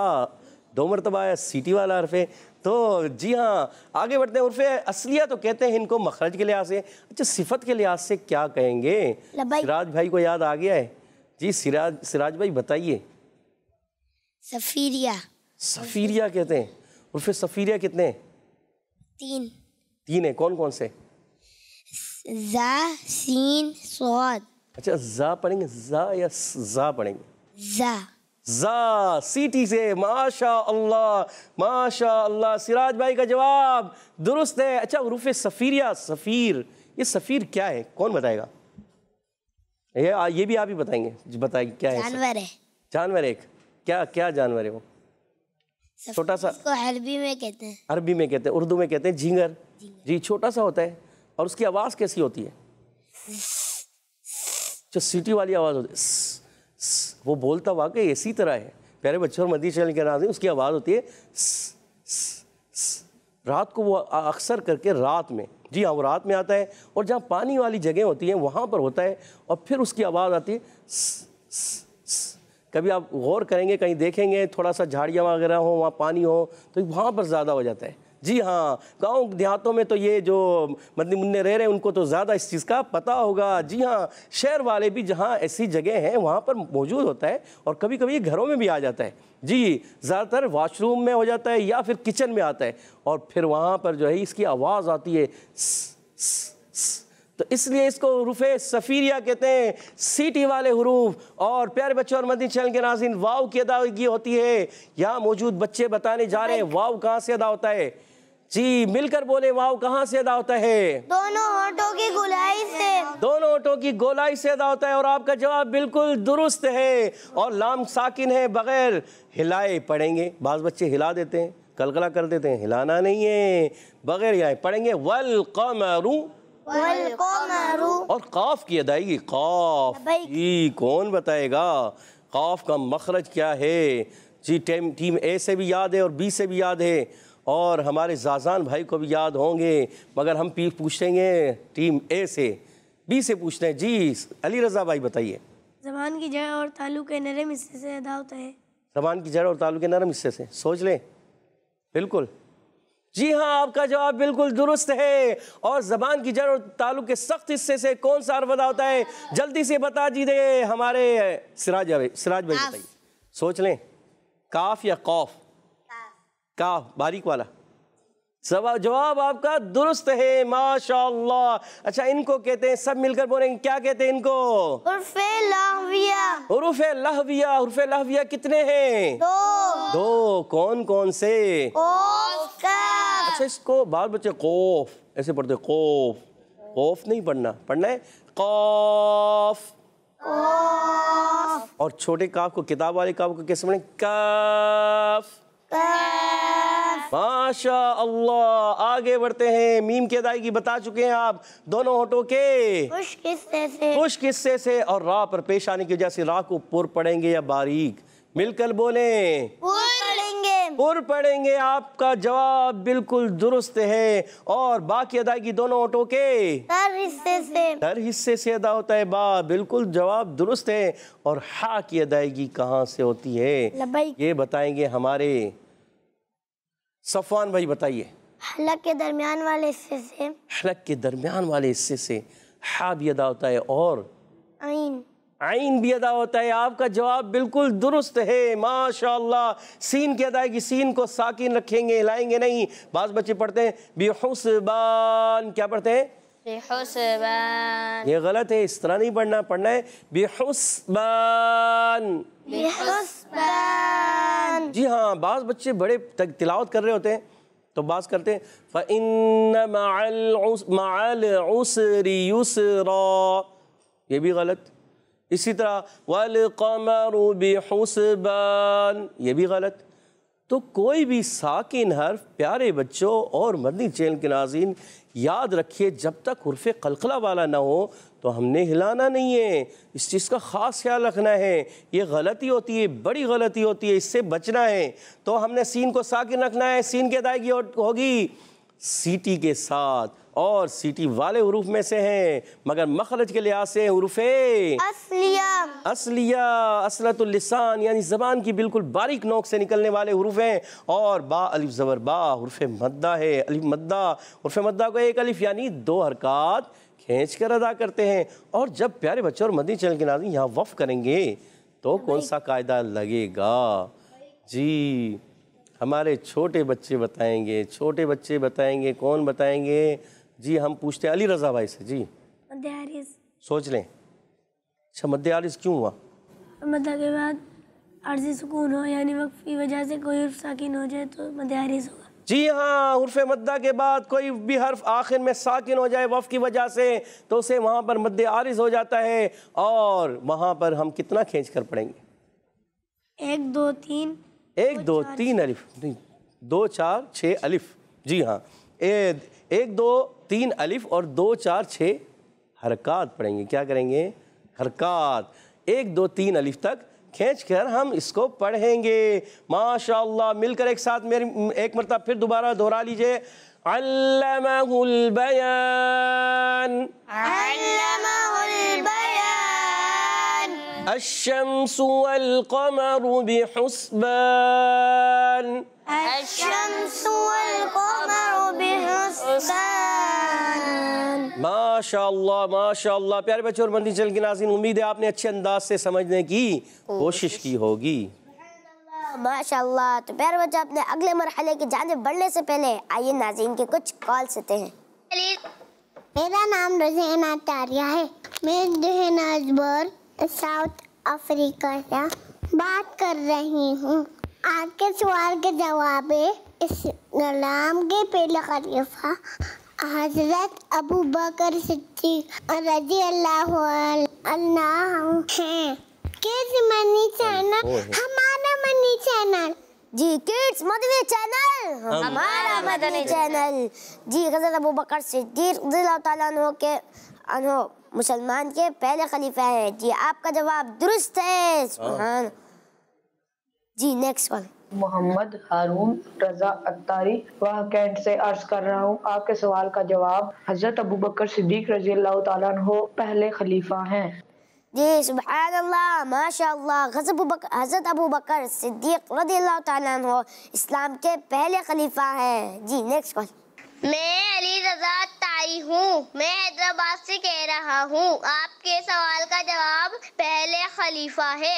दो मरतबा आया सीटी वाला अरफे तो जी हाँ आगे बढ़ते हैं उर्फे असलिया तो कहते हैं इनको मखरज के लिहाज से अच्छा सिफत के लिहाज से क्या कहेंगे सिराज भाई को याद आ गया है जी सिराज सिराज भाई बताइए सफीरिया सफीरिया कहते हैं उर्फे सफीरिया कितने हैं तीन तीन है कौन कौन से जा सीन सौद अच्छा जा पढ़ेंगे जा या जा पढ़ेंगे जा जा सीटी से माशा अल्लाह माशा अल्लाह सिराज भाई का जवाब दुरुस्त है अच्छा रूफ सफ़ीरिया सफ़ीर ये सफ़ीर क्या है कौन बताएगा ये ये भी आप ही बताएंगे बताएंगे क्या है जानवर है जानवर एक क्या क्या जानवर है वो छोटा सा अरबी में कहते हैं अरबी में कहते हैं उर्दू में कहते हैं झींगर जी छोटा सा होता है और उसकी आवाज़ कैसी होती है जो सीटी वाली आवाज़ होती है वो बोलता वाकई इसी तरह है प्यारे बच्चों और मदी चैनल के नाजिम उसकी आवाज़ होती है स, स, स, रात को वो अक्सर करके रात में जी हाँ वो रात में आता है और जहाँ पानी वाली जगह होती है वहाँ पर होता है और फिर उसकी आवाज़ आती है स, स, स। कभी आप गौर करेंगे कहीं देखेंगे थोड़ा सा झाड़ियाँ वगैरह हो वहाँ पानी हो तो वहाँ पर ज़्यादा हो जाता है जी हाँ गांव देहातों में तो ये जो मदनी मुन्ने रह रहे हैं उनको तो ज़्यादा इस चीज़ का पता होगा जी हाँ शहर वाले भी जहाँ ऐसी जगह हैं वहाँ पर मौजूद होता है और कभी कभी घरों में भी आ जाता है जी ज़्यादातर वॉशरूम में हो जाता है या फिर किचन में आता है और फिर वहाँ पर जो है इसकी आवाज़ आती है स, स, स, तो इसलिए इसको रुफे सफ़ीरिया कहते हैं सीटी वाले हरूफ और प्यारे बच्चों और मदनी चैनल के नाजिन वाव की अदागी होती है यहाँ मौजूद बच्चे बताने जा रहे हैं वाव कहाँ से अदा होता है जी मिलकर बोले वाव कहाँ से अदा होता है दोनों ऑटो की गोलाई से दोनों ऑटो की गोलाई से अदा होता है और आपका जवाब बिल्कुल दुरुस्त है और लाम साकिन है बगैर हिलाए पढ़ेंगे बाज बच्चे हिला देते हैं कलकला कर देते हैं हिलाना नहीं है बगैर यहाँ पढ़ेंगे वल कमरू और काफ की अदायगी काफ जी कौन बताएगा काफ का मखरज क्या है जी टेम टीम ए से भी याद है और बी से भी याद है और हमारे जाजान भाई को भी याद होंगे मगर हम पी पूछेंगे टीम ए से बी से पूछते हैं जी अली रजा भाई बताइए जबान की जड़ और तालु के नरम हिस्से से अदा होता है जबान की जड़ और तालु के नरम हिस्से से सोच लें बिल्कुल जी हाँ आपका जवाब बिल्कुल दुरुस्त है और जबान की जड़ और तालु के सख्त हिस्से से कौन सा अर्फ अदा होता है जल्दी से बता दे हमारे सिराज सिराज भाई बताइए सोच लें काफ या कौफ का बारीक वाला सवाल जवाब आपका दुरुस्त है माशा अच्छा इनको कहते हैं सब मिलकर बोलेंगे क्या कहते हैं इनको उर्फे लहविया उर्फे लहविया उर्फे लहविया कितने हैं दो दो कौन कौन से अच्छा इसको बाल बच्चे कोफ ऐसे पढ़ते कोफ कोफ नहीं पढ़ना पढ़ना है कौफ और छोटे काफ को किताब वाले काफ को कैसे पढ़े काफ माशा अल्लाह आगे बढ़ते हैं मीम की अदायगी बता चुके हैं आप दोनों होटो के खुश किस्से से से और राह पर पेश आने की वजह से राह को पुर पड़ेंगे या बारीक मिलकर बोले पुर पढ़ेंगे पुर पढ़ेंगे आपका जवाब बिल्कुल दुरुस्त है और बाकी अदायगी दोनों ऑटो के हर हिस्से से हर हिस्से से अदा होता है बा बिल्कुल जवाब दुरुस्त है और हा की अदायगी कहाँ से होती है ये बताएंगे हमारे सफवान भाई बताइए हलक के दरमियान वाले हिस्से से हलक के दरमियान वाले हिस्से से हा भी अदा होता है और आइन भी अदा होता है आपका जवाब बिल्कुल दुरुस्त है माशा सीन की अदायगी सीन को साकिन रखेंगे हिलाएंगे नहीं बाज़ बच्चे पढ़ते हैं बेहसबान क्या पढ़ते हैं बेहसबान ये गलत है इस तरह नहीं पढ़ना पढ़ना है बेहसबान बेहसबान जी हाँ बाज़ बच्चे बड़े तिलावत कर रहे होते हैं तो बास करते हैं माल ये भी गलत इसी तरह वाल कमर ये भी गलत तो कोई भी साकिन हर्फ प्यारे बच्चों और मर्दी चैन के नाजीन याद रखिए जब तक हरफ कलखला वाला ना हो तो हमने हिलाना नहीं है इस चीज़ का ख़ास ख्याल रखना है ये गलती होती है बड़ी गलती होती है इससे बचना है तो हमने सीन को साकिन रखना है सीन की अदायगी होगी सीटी के साथ और सीटी वाले हरूफ में से हैं मगर मखरज के लिहाज से हरूफ असलिया असलतुल्लिसान यानी ज़बान की बिल्कुल बारीक नोक से निकलने वाले हरूफ हैं और बा अलिफ ज़बर बा मद्दा है अलिफ मद्दा हरफ मद्दा को एक अलिफ यानी दो हरकत खींच कर अदा करते हैं और जब प्यारे बच्चों और मदी चैनल के नाजी यहाँ वफ़ करेंगे तो कौन सा कायदा लगेगा जी हमारे छोटे बच्चे बताएंगे छोटे बच्चे बताएंगे कौन बताएंगे जी हम पूछते हैं अली रजा भाई से जी मध्यारिस सोच लें अच्छा मध्यारिस क्यों हुआ मध्या के बाद अर्जी सुकून हो यानी वक्त की वजह से कोई उर्फ साकिन हो जाए तो मध्यारिस होगा जी हाँ उर्फ मद्दा के बाद कोई भी हर्फ आखिर में साकिन हो जाए वफ़ की वजह से तो उसे वहाँ पर मद्द आरिज हो जाता है और वहाँ पर हम कितना खींच कर पड़ेंगे एक दो तीन एक दो, दो तीन अलिफ नहीं दो चार छः अलिफ जी हाँ ए एक दो तीन अलिफ और दो चार छः हरकत पढ़ेंगे क्या करेंगे हरकत एक दो तीन अलिफ तक खींच कर हम इसको पढ़ेंगे माशा मिलकर एक साथ मेरी एक मरतब फिर दोबारा दोहरा लीजिए अल्लाहुल الشمس والقمر بحسبان الشمس والقمر بحسبان माशाल्लाह माशाल्लाह प्यारे बच्चों और मंदी चल के नाजिन उम्मीद है आपने अच्छे अंदाज से समझने की कोशिश की होगी माशाल्लाह तो प्यारे बच्चों अपने अगले मरहले की जाने बढ़ने से पहले आइए नाजीन के कुछ कॉल सुनते हैं मेरा नाम रजीना तारिया है मैं जो साउथ अफ्रीका से बात कर रही हूँ आपके सवाल के जवाब इस्लाम के पहला खलीफा हजरत अबू बकर सिद्दीक रजी अल्लाह हैं किड्स मनी चैनल हमारा मनी चैनल जी किड्स मदनी चैनल हमारा मदनी चैनल जी हजरत अबू बकर के अनु मुसलमान के पहले खलीफा हैं जी आपका जवाब दुरुस्त है हाँ। जी नेक्स्ट वाले मोहम्मद हारून रजा अत्तारी वह कैंट से अर्ज कर रहा हूँ आपके सवाल का जवाब हजरत अबू बकर सिद्दीक रजी अल्लाह हो पहले खलीफा हैं जी सुबहानल्लाह माशाल्लाह हजरत अबू बकर सिद्दीक रजी अल्लाह हो इस्लाम के पहले खलीफा हैं जी नेक्स्ट कॉल मैं अली रजा तारी हूँ मैं हैदराबाद से कह रहा हूँ आपके सवाल का जवाब पहले खलीफा है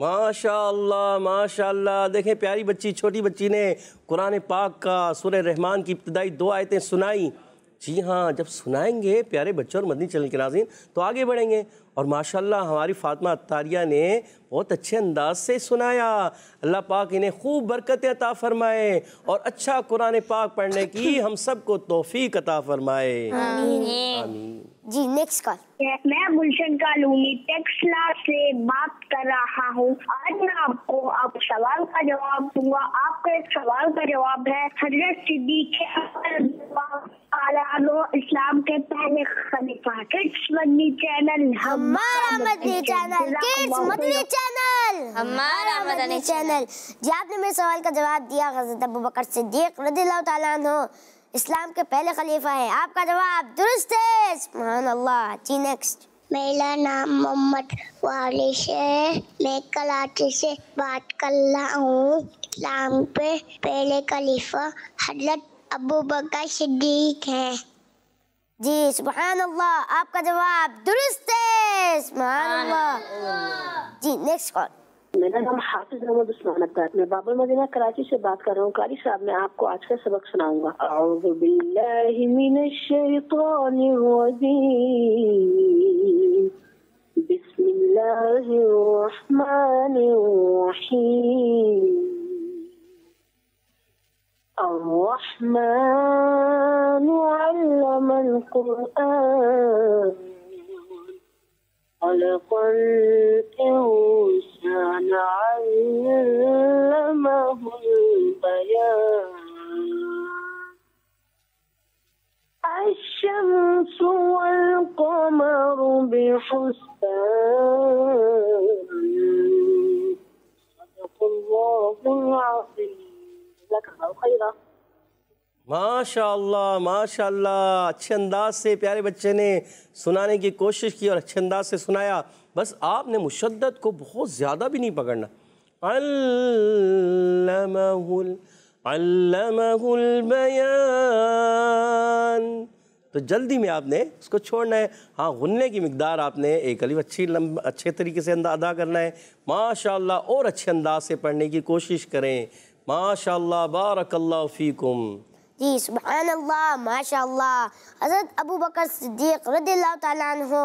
माशाल्लाह माशाल्लाह देखें प्यारी बच्ची छोटी बच्ची ने कुरान पाक का सुर रहमान की इब्तदाई दो आयतें सुनाई जी हाँ जब सुनाएंगे प्यारे बच्चों और मदनी चैनल के नाजीन तो आगे बढ़ेंगे और माशाल्लाह हमारी फातिमा अतारिया ने बहुत अच्छे अंदाज से सुनाया अल्लाह पाक इन्हें खूब बरकत अता फरमाए और अच्छा कुरान पाक पढ़ने की हम सबको तोफ़ी अता फरमाए आमीन, आमीन। जी नेक्स्ट कॉल मैं गुलशन का लूमी टेक्सला से बात कर रहा हूँ आज मैं आपको आप सवाल का जवाब दूंगा आपका एक सवाल का जवाब है हजरत सिद्दीक इस्लाम के पहले खलीफा किड्स मदनी चैनल हमारा Madani channel kids Madani channel हमारा मदनी चैनल जी आपने मेरे सवाल का जवाब दिया हजरत अबू बकर सिद्दीक रजी अल्लाह तआला इस्लाम के पहले खलीफा है आपका जवाब दुरुस्त है जी मेरा नाम मोहम्मद वालिश है मैं कराची से बात कर रहा हूँ इस्लाम पे पहले खलीफा हजरत अबू बकर सिद्दीक है जी सुबहान अल्लाह आपका जवाब दुरुस्त है अल्लाह जी नेक्स्ट कॉल میرا نام حافظ رحمد عثمان اکبر میں باب المدینہ کراچی سے بات کر رہا ہوں کاری صاحب میں آپ کو آج کا سبق سناؤں گا اعوذ باللہ من الشیطان الرجیم بسم اللہ الرحمن الرحیم الرحمن علم القرآن خلق الانسان كان علمه البيان الشمس والقمر بحسبان صدق الله العظيم لك خيرا माशाल्लाह माशाल्लाह अच्छे अंदाज से प्यारे बच्चे ने सुनाने की कोशिश की और अच्छे अंदाज से सुनाया बस आपने मुशद्दत को बहुत ज़्यादा भी नहीं पकड़ना बयान तो जल्दी में आपने उसको छोड़ना है हाँ गुनने की मकदार आपने एक अलीफ अच्छी लंब अच्छे तरीके से अदा करना है माशा और अच्छे अंदाज से पढ़ने की कोशिश करें माशा बारकल्लाफ़ीकुम जी सुबह माशा हज़रत अबू बकर सिद्दीक़ हो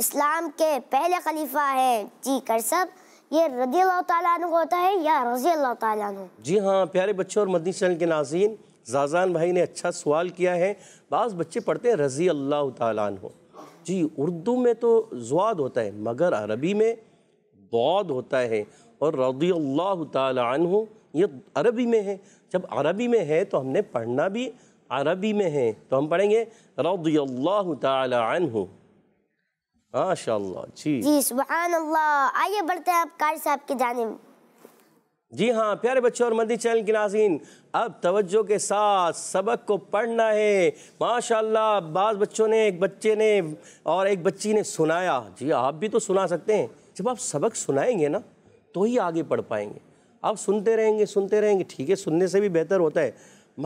इस्लाम के पहले खलीफा हैं जी सब ये रजी अल्लाह होता है या रजी अल्लाह जी हाँ प्यारे बच्चों और मदनी चैनल के नाजीन जाजान भाई ने अच्छा सवाल किया है बाज़ बच्चे पढ़ते हैं रजी अल्लाह तन जी उर्दू में तो जवाद होता है मगर अरबी में दौद होता है और रजी अल्लाह तन ये अरबी में है जब अरबी में है तो हमने पढ़ना भी अरबी में है तो हम पढ़ेंगे रजी अल्लाह तन माशाल्लाह जी जी सुबह आइए बढ़ते हैं आप कारी साहब की जानब जी हाँ प्यारे बच्चों और मंदी चैनल की नाजीन अब तवज्जो के साथ सबक को पढ़ना है माशाल्लाह बाज़ बच्चों ने एक बच्चे ने और एक बच्ची ने सुनाया जी आप भी तो सुना सकते हैं जब आप सबक सुनाएंगे ना तो ही आगे पढ़ पाएंगे आप सुनते रहेंगे सुनते रहेंगे ठीक है सुनने से भी बेहतर होता है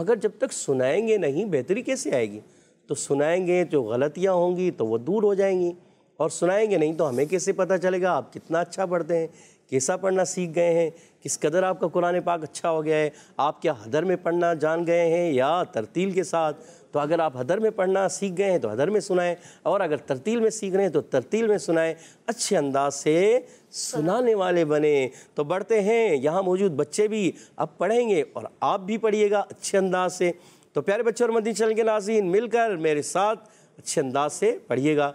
मगर जब तक सुनाएंगे नहीं बेहतरी कैसे आएगी तो सुनाएंगे जो गलतियाँ होंगी तो वो दूर हो जाएंगी और सुनाएंगे नहीं तो हमें कैसे पता चलेगा आप कितना अच्छा पढ़ते हैं कैसा पढ़ना सीख गए हैं किस कदर आपका कुरान पाक अच्छा हो गया है आप क्या हदर में पढ़ना जान गए हैं या तरतील के साथ तो अगर आप हदर में पढ़ना सीख गए हैं तो हदर में सुनाएं और अगर तरतील में सीख रहे हैं तो तरतील में सुनाएं अच्छे अंदाज से सुनाने वाले बने तो बढ़ते हैं यहाँ मौजूद बच्चे भी अब पढ़ेंगे और आप भी पढ़िएगा अच्छे अंदाज से तो प्यारे बच्चों और मदी चल के नाजीन मिलकर मेरे साथ अच्छे अंदाज से पढ़िएगा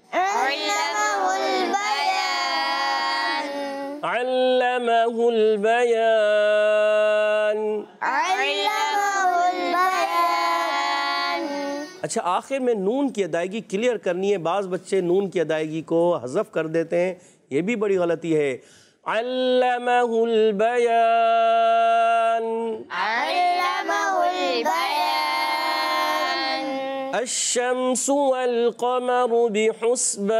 البيان علمه البيان अच्छा आखिर में नून की अदायगी क्लियर करनी है बाज़ बच्चे नून की अदायगी को हजफ कर देते हैं ये भी बड़ी गलती है अल्लाह बयान الشمس والقمر بحسبان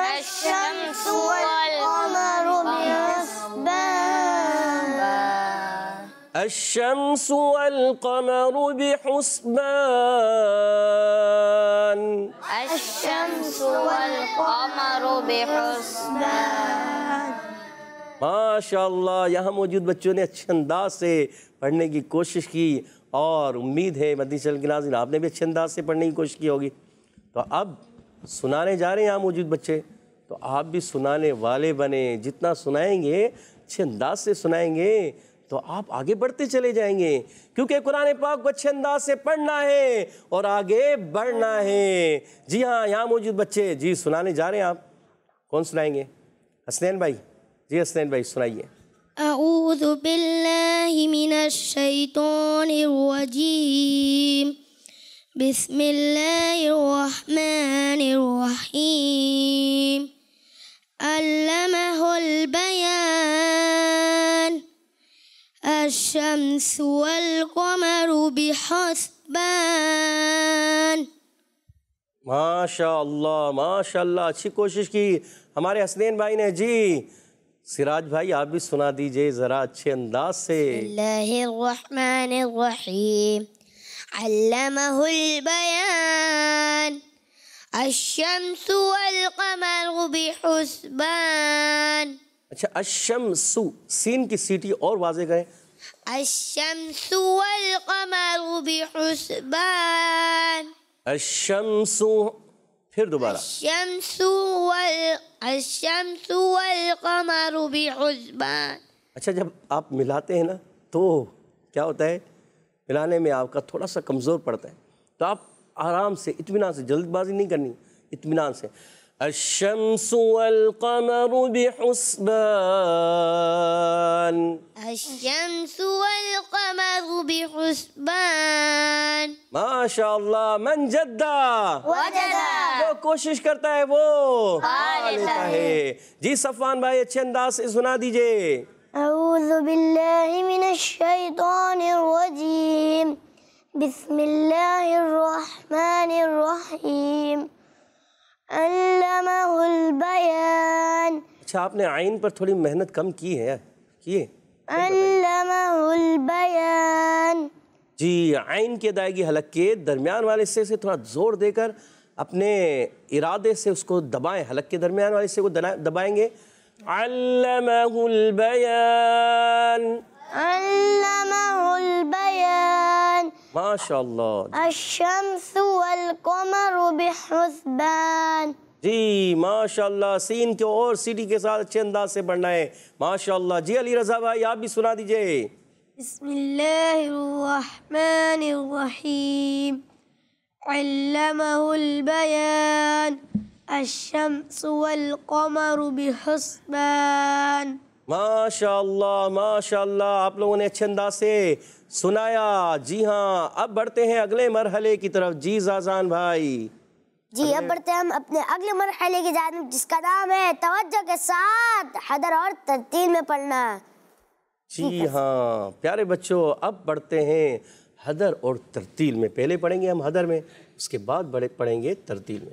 الشمس والقمر بحسبان الشمس والقمر بحسبان الشمس والقمر بحسبان माशाल्लाह यहाँ موجود بچوں نے اچھے انداز سے پڑھنے کی کوشش کی और उम्मीद है मदी चल के नाजिन आपने भी अच्छे अंदाज से पढ़ने की कोशिश की होगी तो अब सुनाने जा रहे हैं यहाँ मौजूद बच्चे तो आप भी सुनाने वाले बने जितना सुनाएंगे अच्छे अंदाज से सुनाएंगे तो आप आगे बढ़ते चले जाएंगे क्योंकि कुरान पाक को अच्छे अंदाज से पढ़ना है और आगे बढ़ना है जी हाँ यहाँ मौजूद बच्चे जी सुनाने जा रहे हैं आप कौन सुनाएंगे हसनैन भाई जी हसनैन भाई सुनाइए أعوذ بالله من الشيطان الرجيم بسم الله الرحمن الرحيم علمه البيان الشمس والقمر بحسبان ما شاء الله ما شاء الله اچھی کوشش کی ہمارے حسنین بھائی نے جی सिराज भाई आप भी सुना दीजिए ज़रा अच्छे अंदाज से बयान الشمس والقمر بحسبان अच्छा अशमसु सीन की सीटी और वाजे गए الشمس والقمر بحسبان الشمس फिर दोबारा अच्छा जब आप मिलाते हैं ना तो क्या होता है मिलाने में आपका थोड़ा सा कमज़ोर पड़ता है तो आप आराम से इतमान से जल्दबाजी नहीं करनी इतमान से الشمس والقمر بحسبان الشمس والقمر بحسبان ما شاء الله من جدا وجدا जो کوشش کرتا ہے وہ पा ہے جی जी بھائی اچھے انداز अंदाज से أعوذ بالله من الشيطان الرجيم بسم الله الرحمن الرحيم अच्छा आपने आइन पर थोड़ी मेहनत कम की है किए बयान जी आइन की अदायगी हलक के दरमियान वाले हिस्से से थोड़ा जोर देकर अपने इरादे से उसको दबाएं हलक के दरमियान वाले हिस्से को दबाएंगे अल्लाह बयान अल्लमहुल बयान माशाल्लाह अशम्सु वल कमरु बिहुस्बान जी माशाल्लाह सीन के और सीडी के साथ अच्छे अंदाज से पढ़ना है माशाल्लाह जी अली रजा भाई आप भी सुना दीजिए बिस्मिल्लाहिर्रहमानिर्रहीम बयान الشمس والقمر माशाल्लाह माशाल्लाह आप लोगों ने अच्छे अंदाज से सुनाया जी हाँ अब बढ़ते हैं अगले मरहले की तरफ जी जाजान भाई जी अब बढ़ते हैं हम अपने अगले मरहले की जानब जिसका नाम है तवज्जो के साथ हदर और तरतील में पढ़ना जी हाँ प्यारे बच्चों अब बढ़ते हैं हदर और तरतील में पहले पढ़ेंगे हम हदर में उसके बाद बड़े पढ़ेंगे तरतील में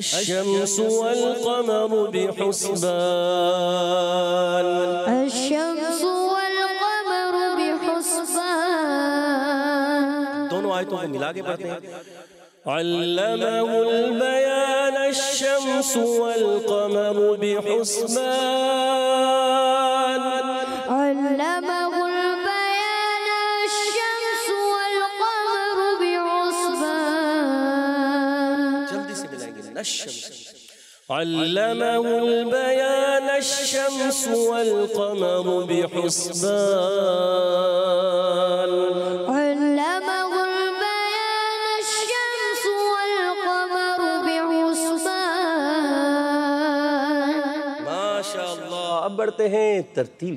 الشمس والقمر بحسبان الشمس والقمر بحسبان दोनों आयतों को मिला के علمه البيان الشمس والقمر بحسبان الشمس علمه البيان الشمس والقمر بحسبان علمه البيان الشمس والقمر بحسبان ما شاء الله अब बढ़ते हैं तरतील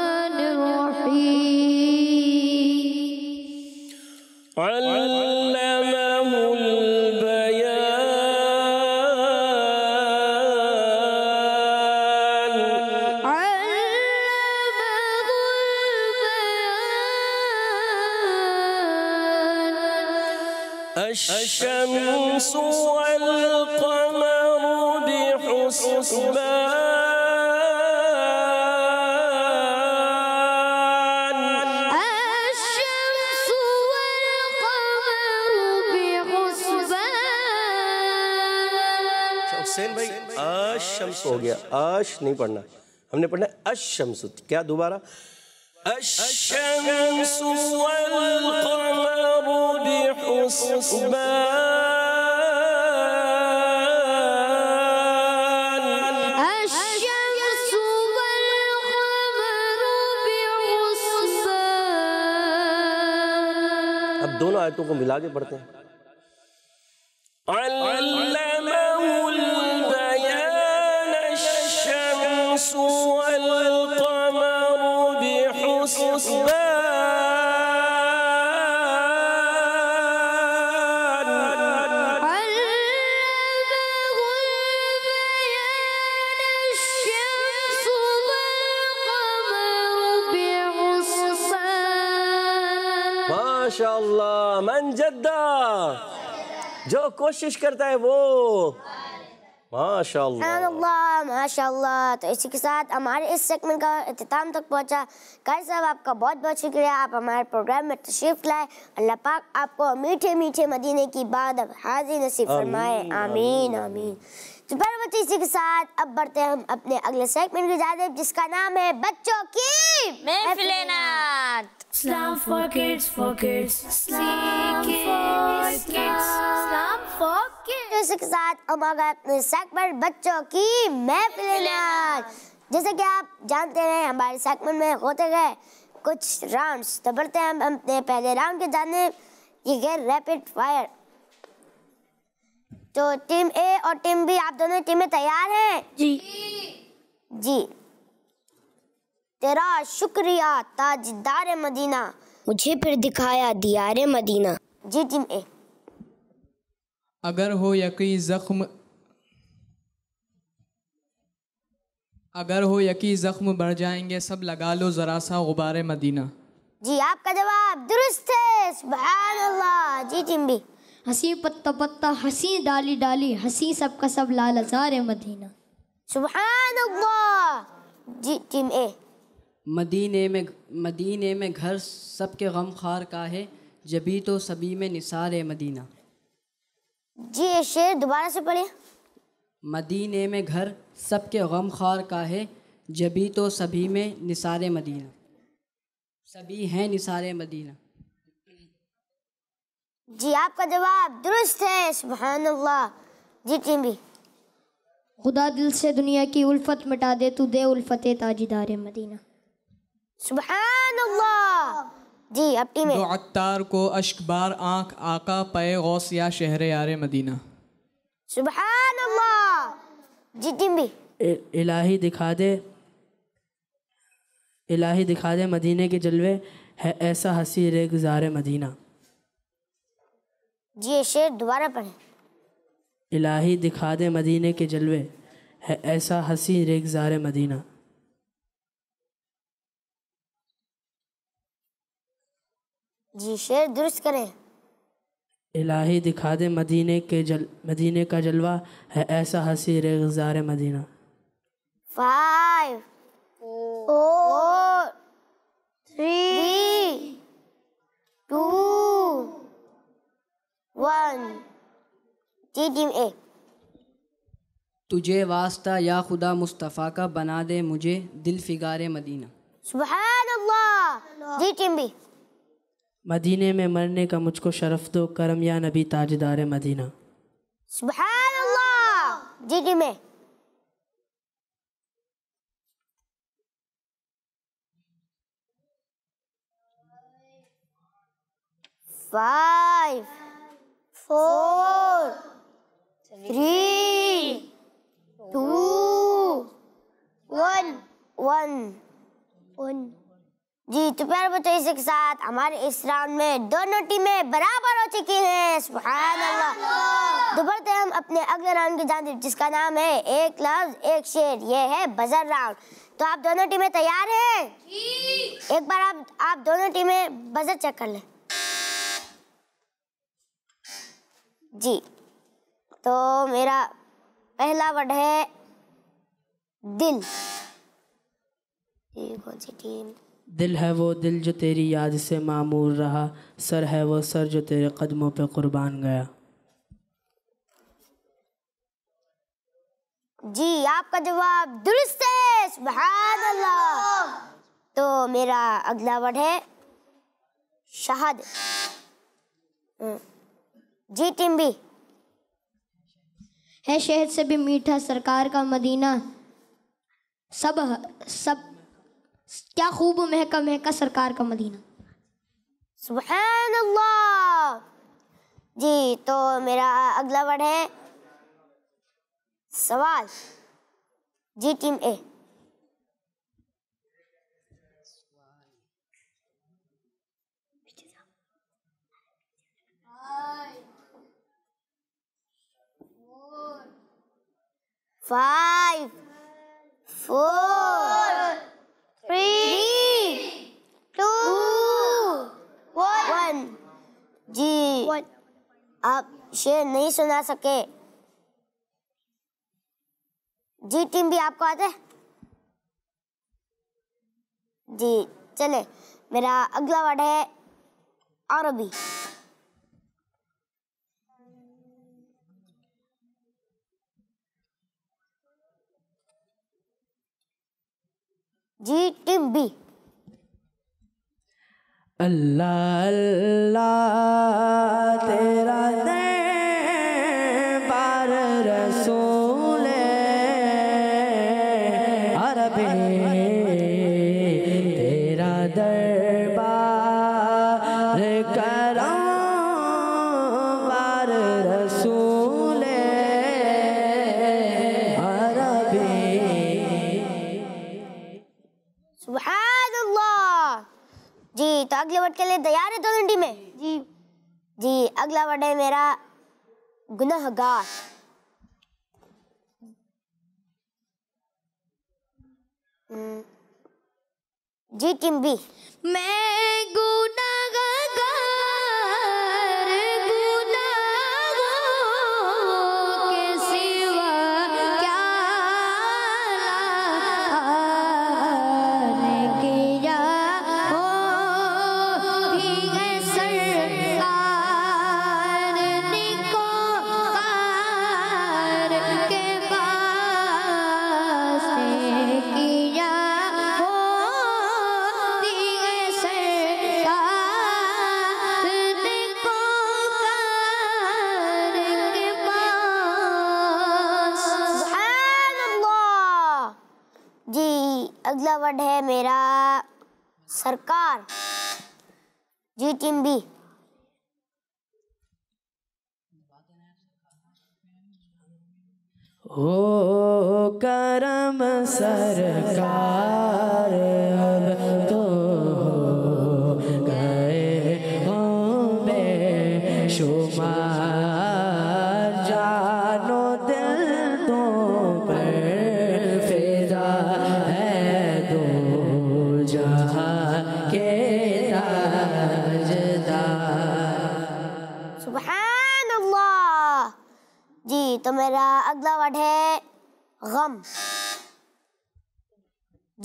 अश हो गया अश नहीं पढ़ना हमने पढ़ना है अशमसु क्या दोबारा الشمس अब दोनों आयतों को मिला के पढ़ते हैं जो कोशिश करता है वो माशा माशाल्लाह तो इसी के साथ हमारे इस सेगमेंट का अख्ताम तक पहुंचा कई साहब आपका बहुत बहुत शुक्रिया आप हमारे प्रोग्राम में तशरीफ लाए अल्लाह पाक आपको मीठे मीठे मदीने की बात अब हाजिर नसीब फरमाए आमीन आमीन तो बच्चे इसी के साथ अब बढ़ते हैं हम अपने अगले सेगमेंट की ज्यादा जिसका नाम है बच्चों की साथ हम आ गए अपने सेगमेंट बच्चों की महफिलेनात जैसे कि आप जानते हैं हमारे सेगमेंट में होते गए कुछ राउंड्स तो बढ़ते हैं हम अपने पहले राउंड के जाने ये गए रैपिड फायर तो टीम ए और टीम बी आप दोनों टीमें तैयार हैं जी जी तेरा शुक्रिया ताजदार मदीना मुझे फिर दिखाया दियार मदीना जी जी ए अगर हो यकी जख्म अगर हो यकी जख्म बढ़ जाएंगे सब लगा लो जरा सा गुबार मदीना जी आपका जवाब दुरुस्त है जी टीम बी हसी पत्ता पत्ता हसी डाली डाली हसी का सब लाल हजार मदीना सुबह जी टीम ए मदीने में मदीने में घर सब के गम खार का है जबी तो सभी में निसार है मदीना जी शेर दोबारा से पढ़े मदीने में घर सब के गम खार का है जबी तो सभी में निसार मदीना सभी हैं निसार मदीना जी आपका जवाब दुरुस्त है सुबहान अल्लाह जी टीम भी खुदा दिल से दुनिया की उल्फत मिटा दे तू दे उल्फत ताजीदार मदीना सुबहान जी अब टीम अतार को अश्कबार आंख आका पए गौस या शहर यार मदीना सुबहान जी टीम भी इलाही दिखा दे इलाही दिखा दे मदीने के जलवे है ऐसा हसी रे गुजार मदीना जी शेर दोबारा पढ़े इलाही दिखा दे मदीने के जलवे है ऐसा हसी रे गुजार मदीना जी शेर दुरुस्त करें इलाही दिखा दे मदीने के जल मदीने का जलवा है ऐसा हसी रेगजार Madina five four three two one जी टीम ए तुझे वास्ता या खुदा मुस्तफ़ा का बना दे मुझे दिल फिगार मदीना सुबह अल्लाह जी टीम बी मदीने में मरने का मुझको शरफ दो करम या नबी ताजदार मदीना जी में five four three two one one one जी तो प्यार बच्चों इसी के साथ हमारे इस राउंड में दोनों टीमें बराबर हो चुकी हैं सुभान अल्लाह दोपहर हम अपने अगले राउंड की जानब जिसका नाम है एक लफ्ज एक शेर ये है बजर राउंड तो आप दोनों टीमें तैयार हैं जी एक बार आप आप दोनों टीमें बजर चेक कर लें जी तो मेरा पहला वर्ड है दिल ये कौन सी टीम दिल है वो दिल जो तेरी याद से मामूर रहा सर है वो सर जो तेरे कदमों पे कुर्बान गया जी आपका जवाब दुरुस्त है अल्लाह तो मेरा अगला वर्ड है शहाद हम्म। जी टीम भी है शहद से भी मीठा सरकार का मदीना सब सब क्या खूब महका महका सरकार का मदीना सुबहान अल्लाह जी तो मेरा अगला वर्ड है सवाल जी team A five four three, two, one. आप शेर नहीं सुना सके जी टीम भी आपको आता है जी चले मेरा अगला वर्ड है और भी जी टिप बी अल्लाह अल्लाह तेरा अगला वर्ड है मेरा गुनाहगार हम्म, जी टिम्बी मैं गुनाहगार मेरा सरकार जी टीम बी हो करम सरकार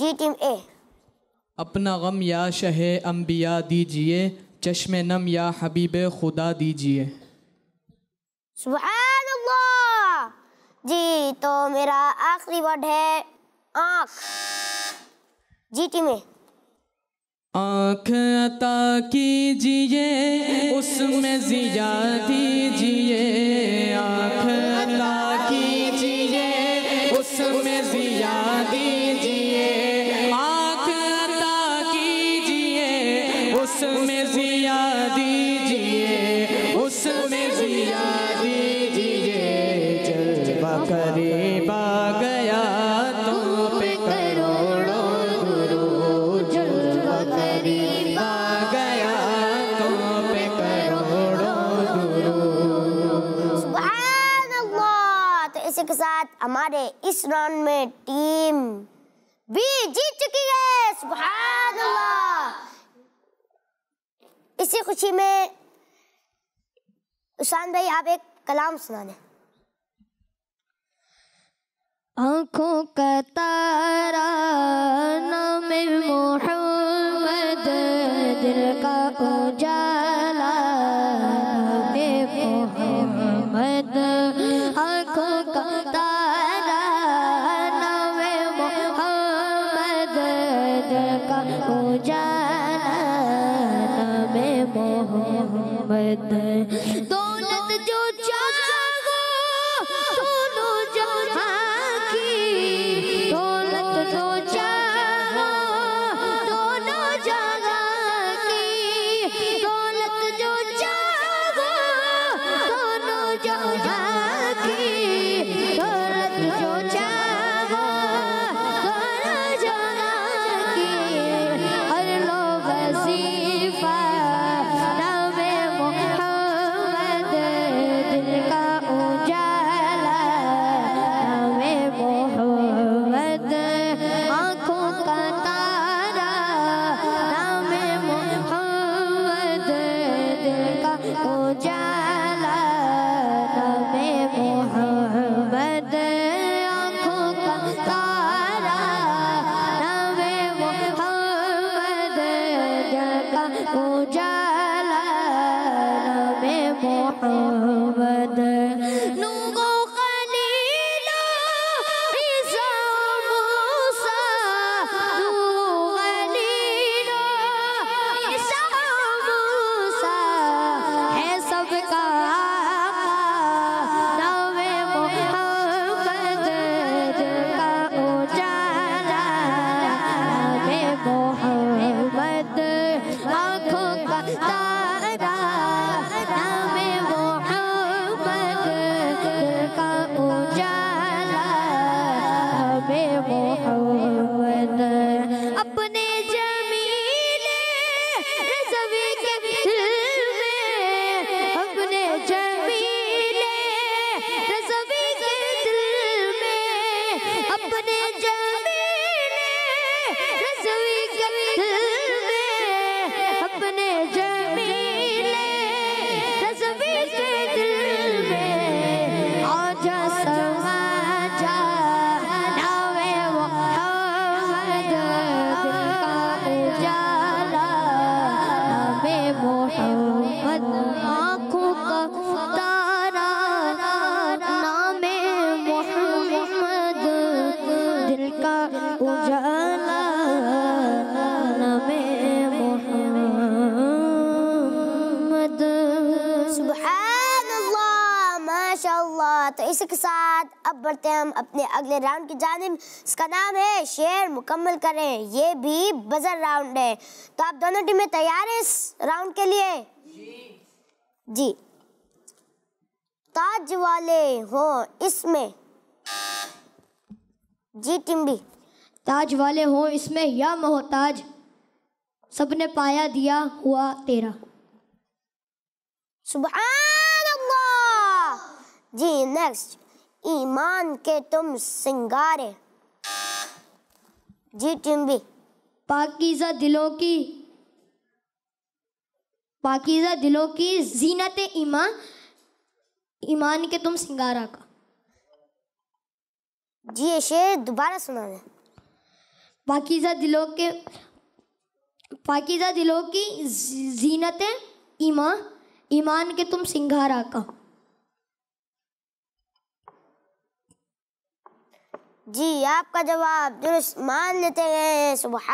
जी टीम ए अपना गम या शह अम्बिया दीजिए चश्म नम या हबीब खुदा दीजिए जी तो मेरा आखिरी वर्ड है आँख जी टीम ए आँख अता कीजिए उसमें जिया दीजिए आँख अता इस राउंड में टीम बी जीत चुकी है सुभान अल्लाह इसी खुशी में उसान भाई आप एक कलाम सुनाने आंखों का तारा नाम मोहम्मद दिल का उजाला बढ़ते हैं हम अपने अगले राउंड की जानब इसका नाम है शेर मुकम्मल करें ये भी बजर राउंड है तो आप दोनों टीमें तैयार हैं इस राउंड के लिए जी, जी। ताज वाले हो इसमें जी टीम भी ताज वाले हो इसमें या मोहताज सबने पाया दिया हुआ तेरा सुबह जी नेक्स्ट ईमान के तुम सिंगारे जी टीम भी पाकिजा दिलों की पाकिजा दिलों की जीनत ईमान ईमान के तुम सिंगारा का जी ये शेर दोबारा सुना दे पाकिजा दिलों के पाकिजा दिलों की जीनत ईमान ईमान के तुम सिंगारा का जी आपका जवाब दुरुस्त मान लेते हैं सुबह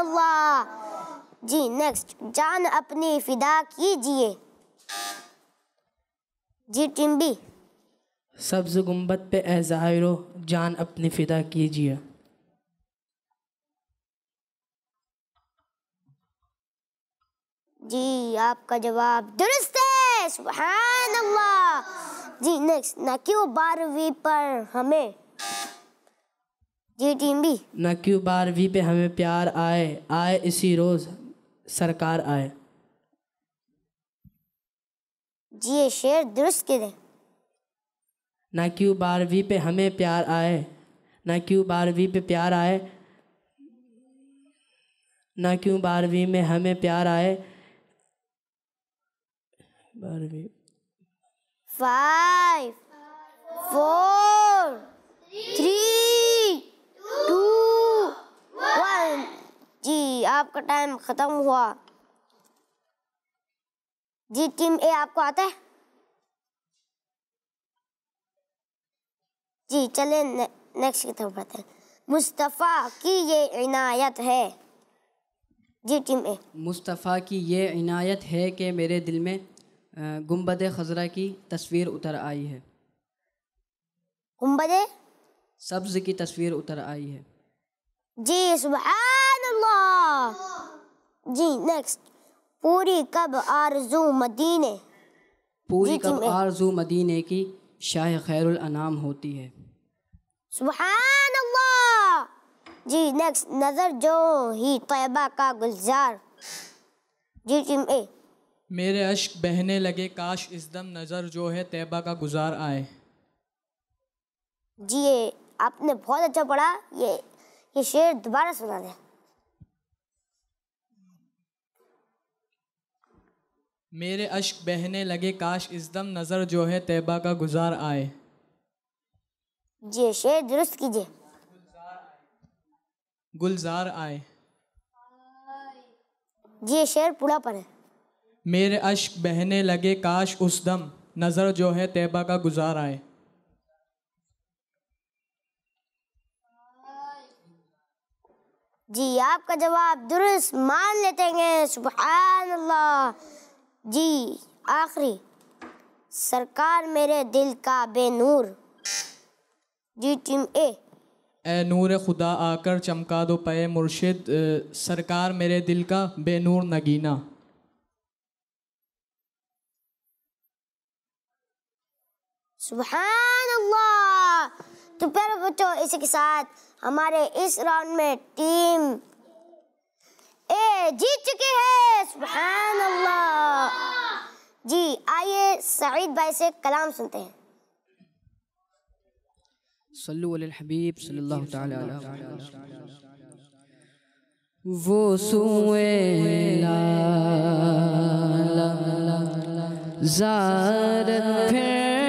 अल्लाह जी नेक्स्ट जान अपनी फिदा कीजिए जी टीम बी सब्ज गुम्बद पे एजायरो जान अपनी फिदा कीजिए जी आपका जवाब दुरुस्त है अल्लाह जी नेक्स्ट ना क्यों बारहवीं पर हमें जी टीम भी न क्यों बारहवीं पे हमें प्यार आए आए इसी रोज सरकार आए जी ये शेर दुरुस्त के दे ना क्यों बारहवीं पे हमें प्यार आए ना क्यों बारहवीं पे प्यार आए ना क्यों बारहवीं में हमें प्यार आए बारहवीं five four three two one जी आपका टाइम खत्म हुआ जी टीम ए आपको आता है जी चले ने, नेक्स्ट की तरफ बढ़ते मुस्तफ़ा की ये इनायत है जी टीम ए मुस्तफ़ा की ये इनायत है कि मेरे दिल में गुम्बद खजरा की तस्वीर उतर आई है गुम्बद सब्ज की तस्वीर उतर आई है जी सुबह जी नेक्स्ट पूरी कब आरजू मदीने पूरी कब आरजू मदीने की शाह खैरुल अनाम होती है सुबहान अल्लाह जी नेक्स्ट नज़र जो ही तैबा का गुलजार जी टीम ए मेरे अश्क बहने लगे काश इस दम नज़र जो है तैबा का गुजार आए जी आपने बहुत अच्छा पढ़ा ये ये शेर दोबारा सुना दे मेरे अश्क बहने लगे काश इस दम नज़र जो है तैबा का गुजार आए जी शेर दुरुस्त कीजिए गुलजार आए जी शेर पूरा पर है मेरे अश्क बहने लगे काश उस दम नज़र जो है तैबा का गुजार आए जी आपका जवाब दुरुस्त मान लेते हैं सुबहान अल्लाह जी आखिरी सरकार मेरे दिल का बेनूर जी टीम ए ए नूर खुदा आकर चमका दो पे मुर्शिद सरकार मेरे दिल का बेनूर नगीना सुबहान अल्लाह तो प्यारे बच्चों इसी के साथ हमारे इस राउंड में टीम ए जीत चुकी है सुबहान अल्लाह जी आइए सईद भाई से कलाम सुनते हैं सल्लु अलल हबीब सल्लल्लाहु ताला वो सुए ला जार फिर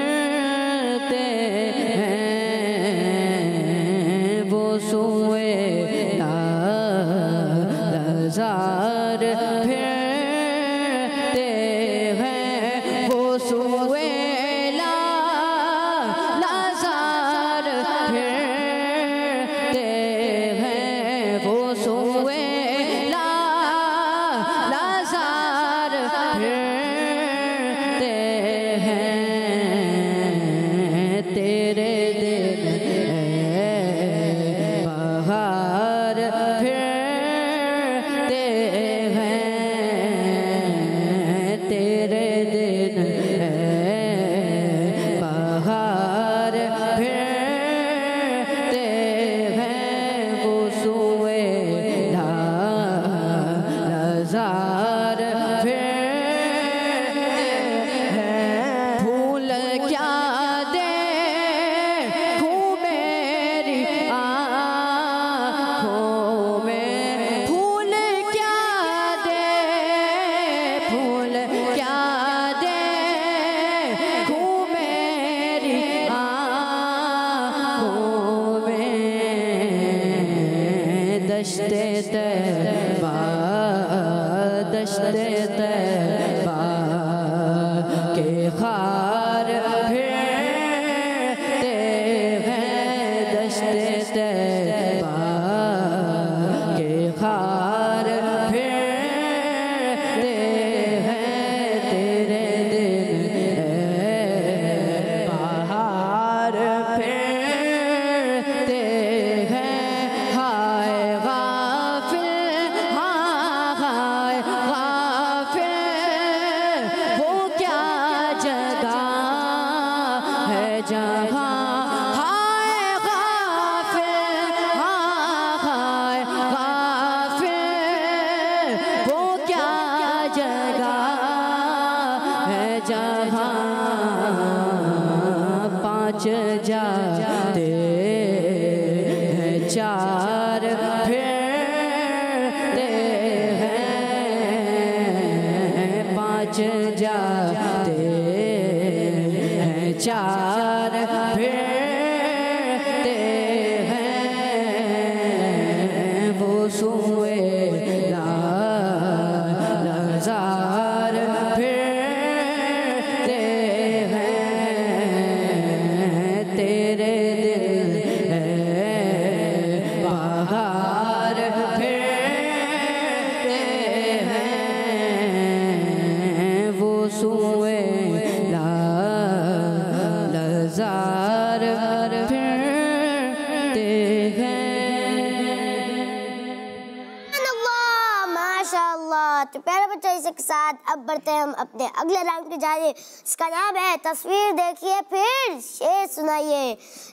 job. अब बढ़ते हैं हम अपने अगले राउंड की जाने इसका नाम है तस्वीर देखिए फिर शेर सुनाइए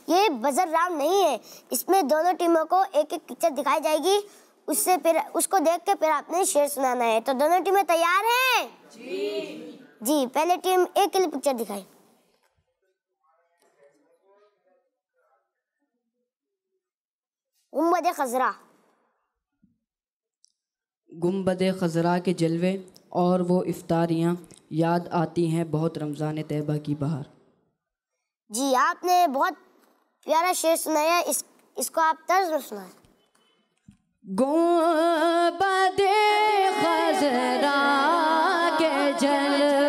ये बजर राउंड नहीं है इसमें दोनों टीमों को एक एक पिक्चर दिखाई जाएगी उससे फिर उसको देख के फिर आपने शेर सुनाना है तो दोनों टीमें तैयार हैं जी जी पहले टीम एक के लिए पिक्चर दिखाई गुम्बद खजरा गुम्बद खजरा के जलवे और वो इफ्तारियाँ याद आती हैं बहुत रमज़ान तयबा की बाहर जी आपने बहुत प्यारा शेर सुनाया इस इसको आप तर्ज में सुनाए गुम्बदे खजरा के जल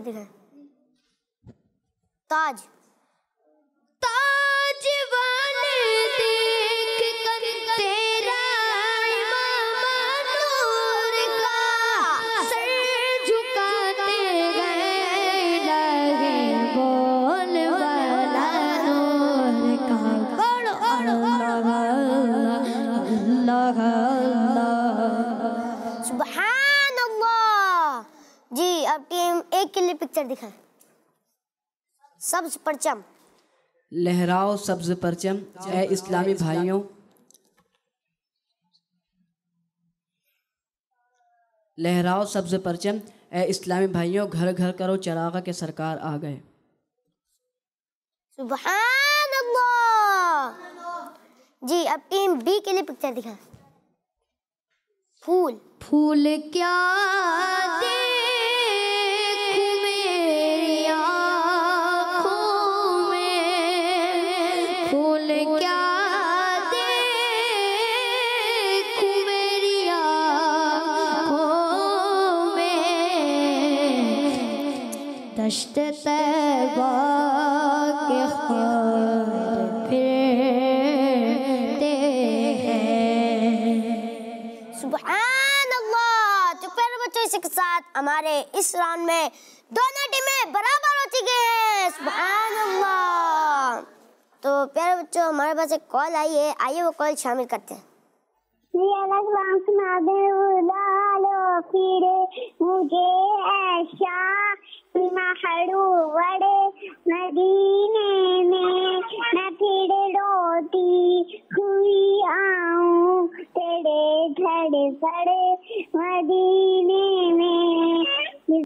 कहते हैं ताज एक के लिए पिक्चर दिखाएं सब्ज परचम लहराओ सब्ज परचम ए इस्लामी भाइयों लहराओ सब्ज परचम ए इस्लामी भाइयों घर घर करो चरागा के सरकार आ गए सुबहान अल्लाह जी अब टीम बी के लिए पिक्चर दिखा फूल फूल क्या दे हमारे इस राउंड में दोनों टीमें बराबर होती चुकी हैं सुबहान अल्लाह तो प्यारे बच्चों हमारे पास एक कॉल आई है आइए वो कॉल शामिल करते हैं फिर मुझे ऐशा महड़ूवर मदीने में मैं फिर रोती हुई आऊं तेरे घर पर मदीने में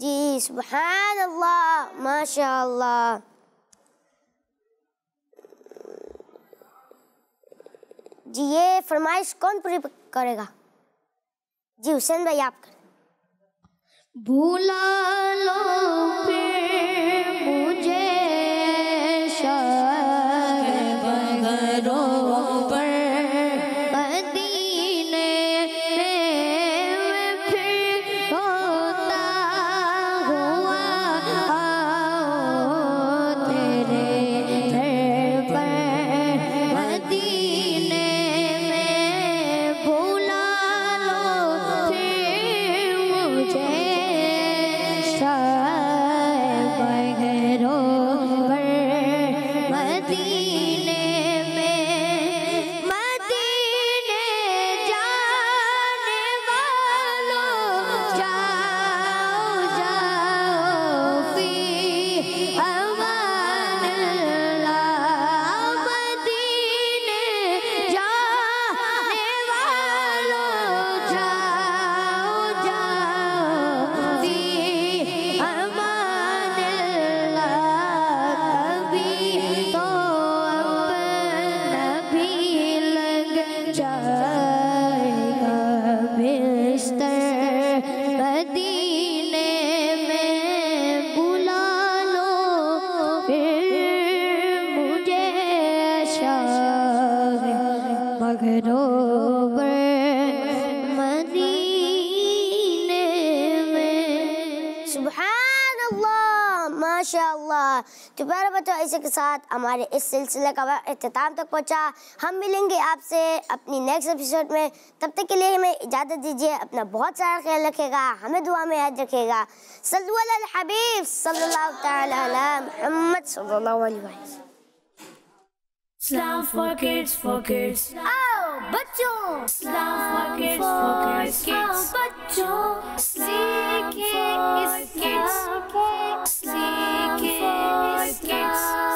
जी सुभान अल्लाह माशाल्लाह जी ये फरमाइश कौन पूरी करेगा जी हुसैन भाई आप कर भूला हमारे इस सिलसिले का अख्ताम तक पहुँचा हम मिलेंगे आपसे अपनी नेक्स्ट एपिसोड में तब तक के लिए हमें इजाज़त दीजिए अपना बहुत सारा ख्याल रखेगा हमें दुआ में याद रखेगा for kids, for kids. Oh, for kids, for kids. Oh, for kids, kids. for kids.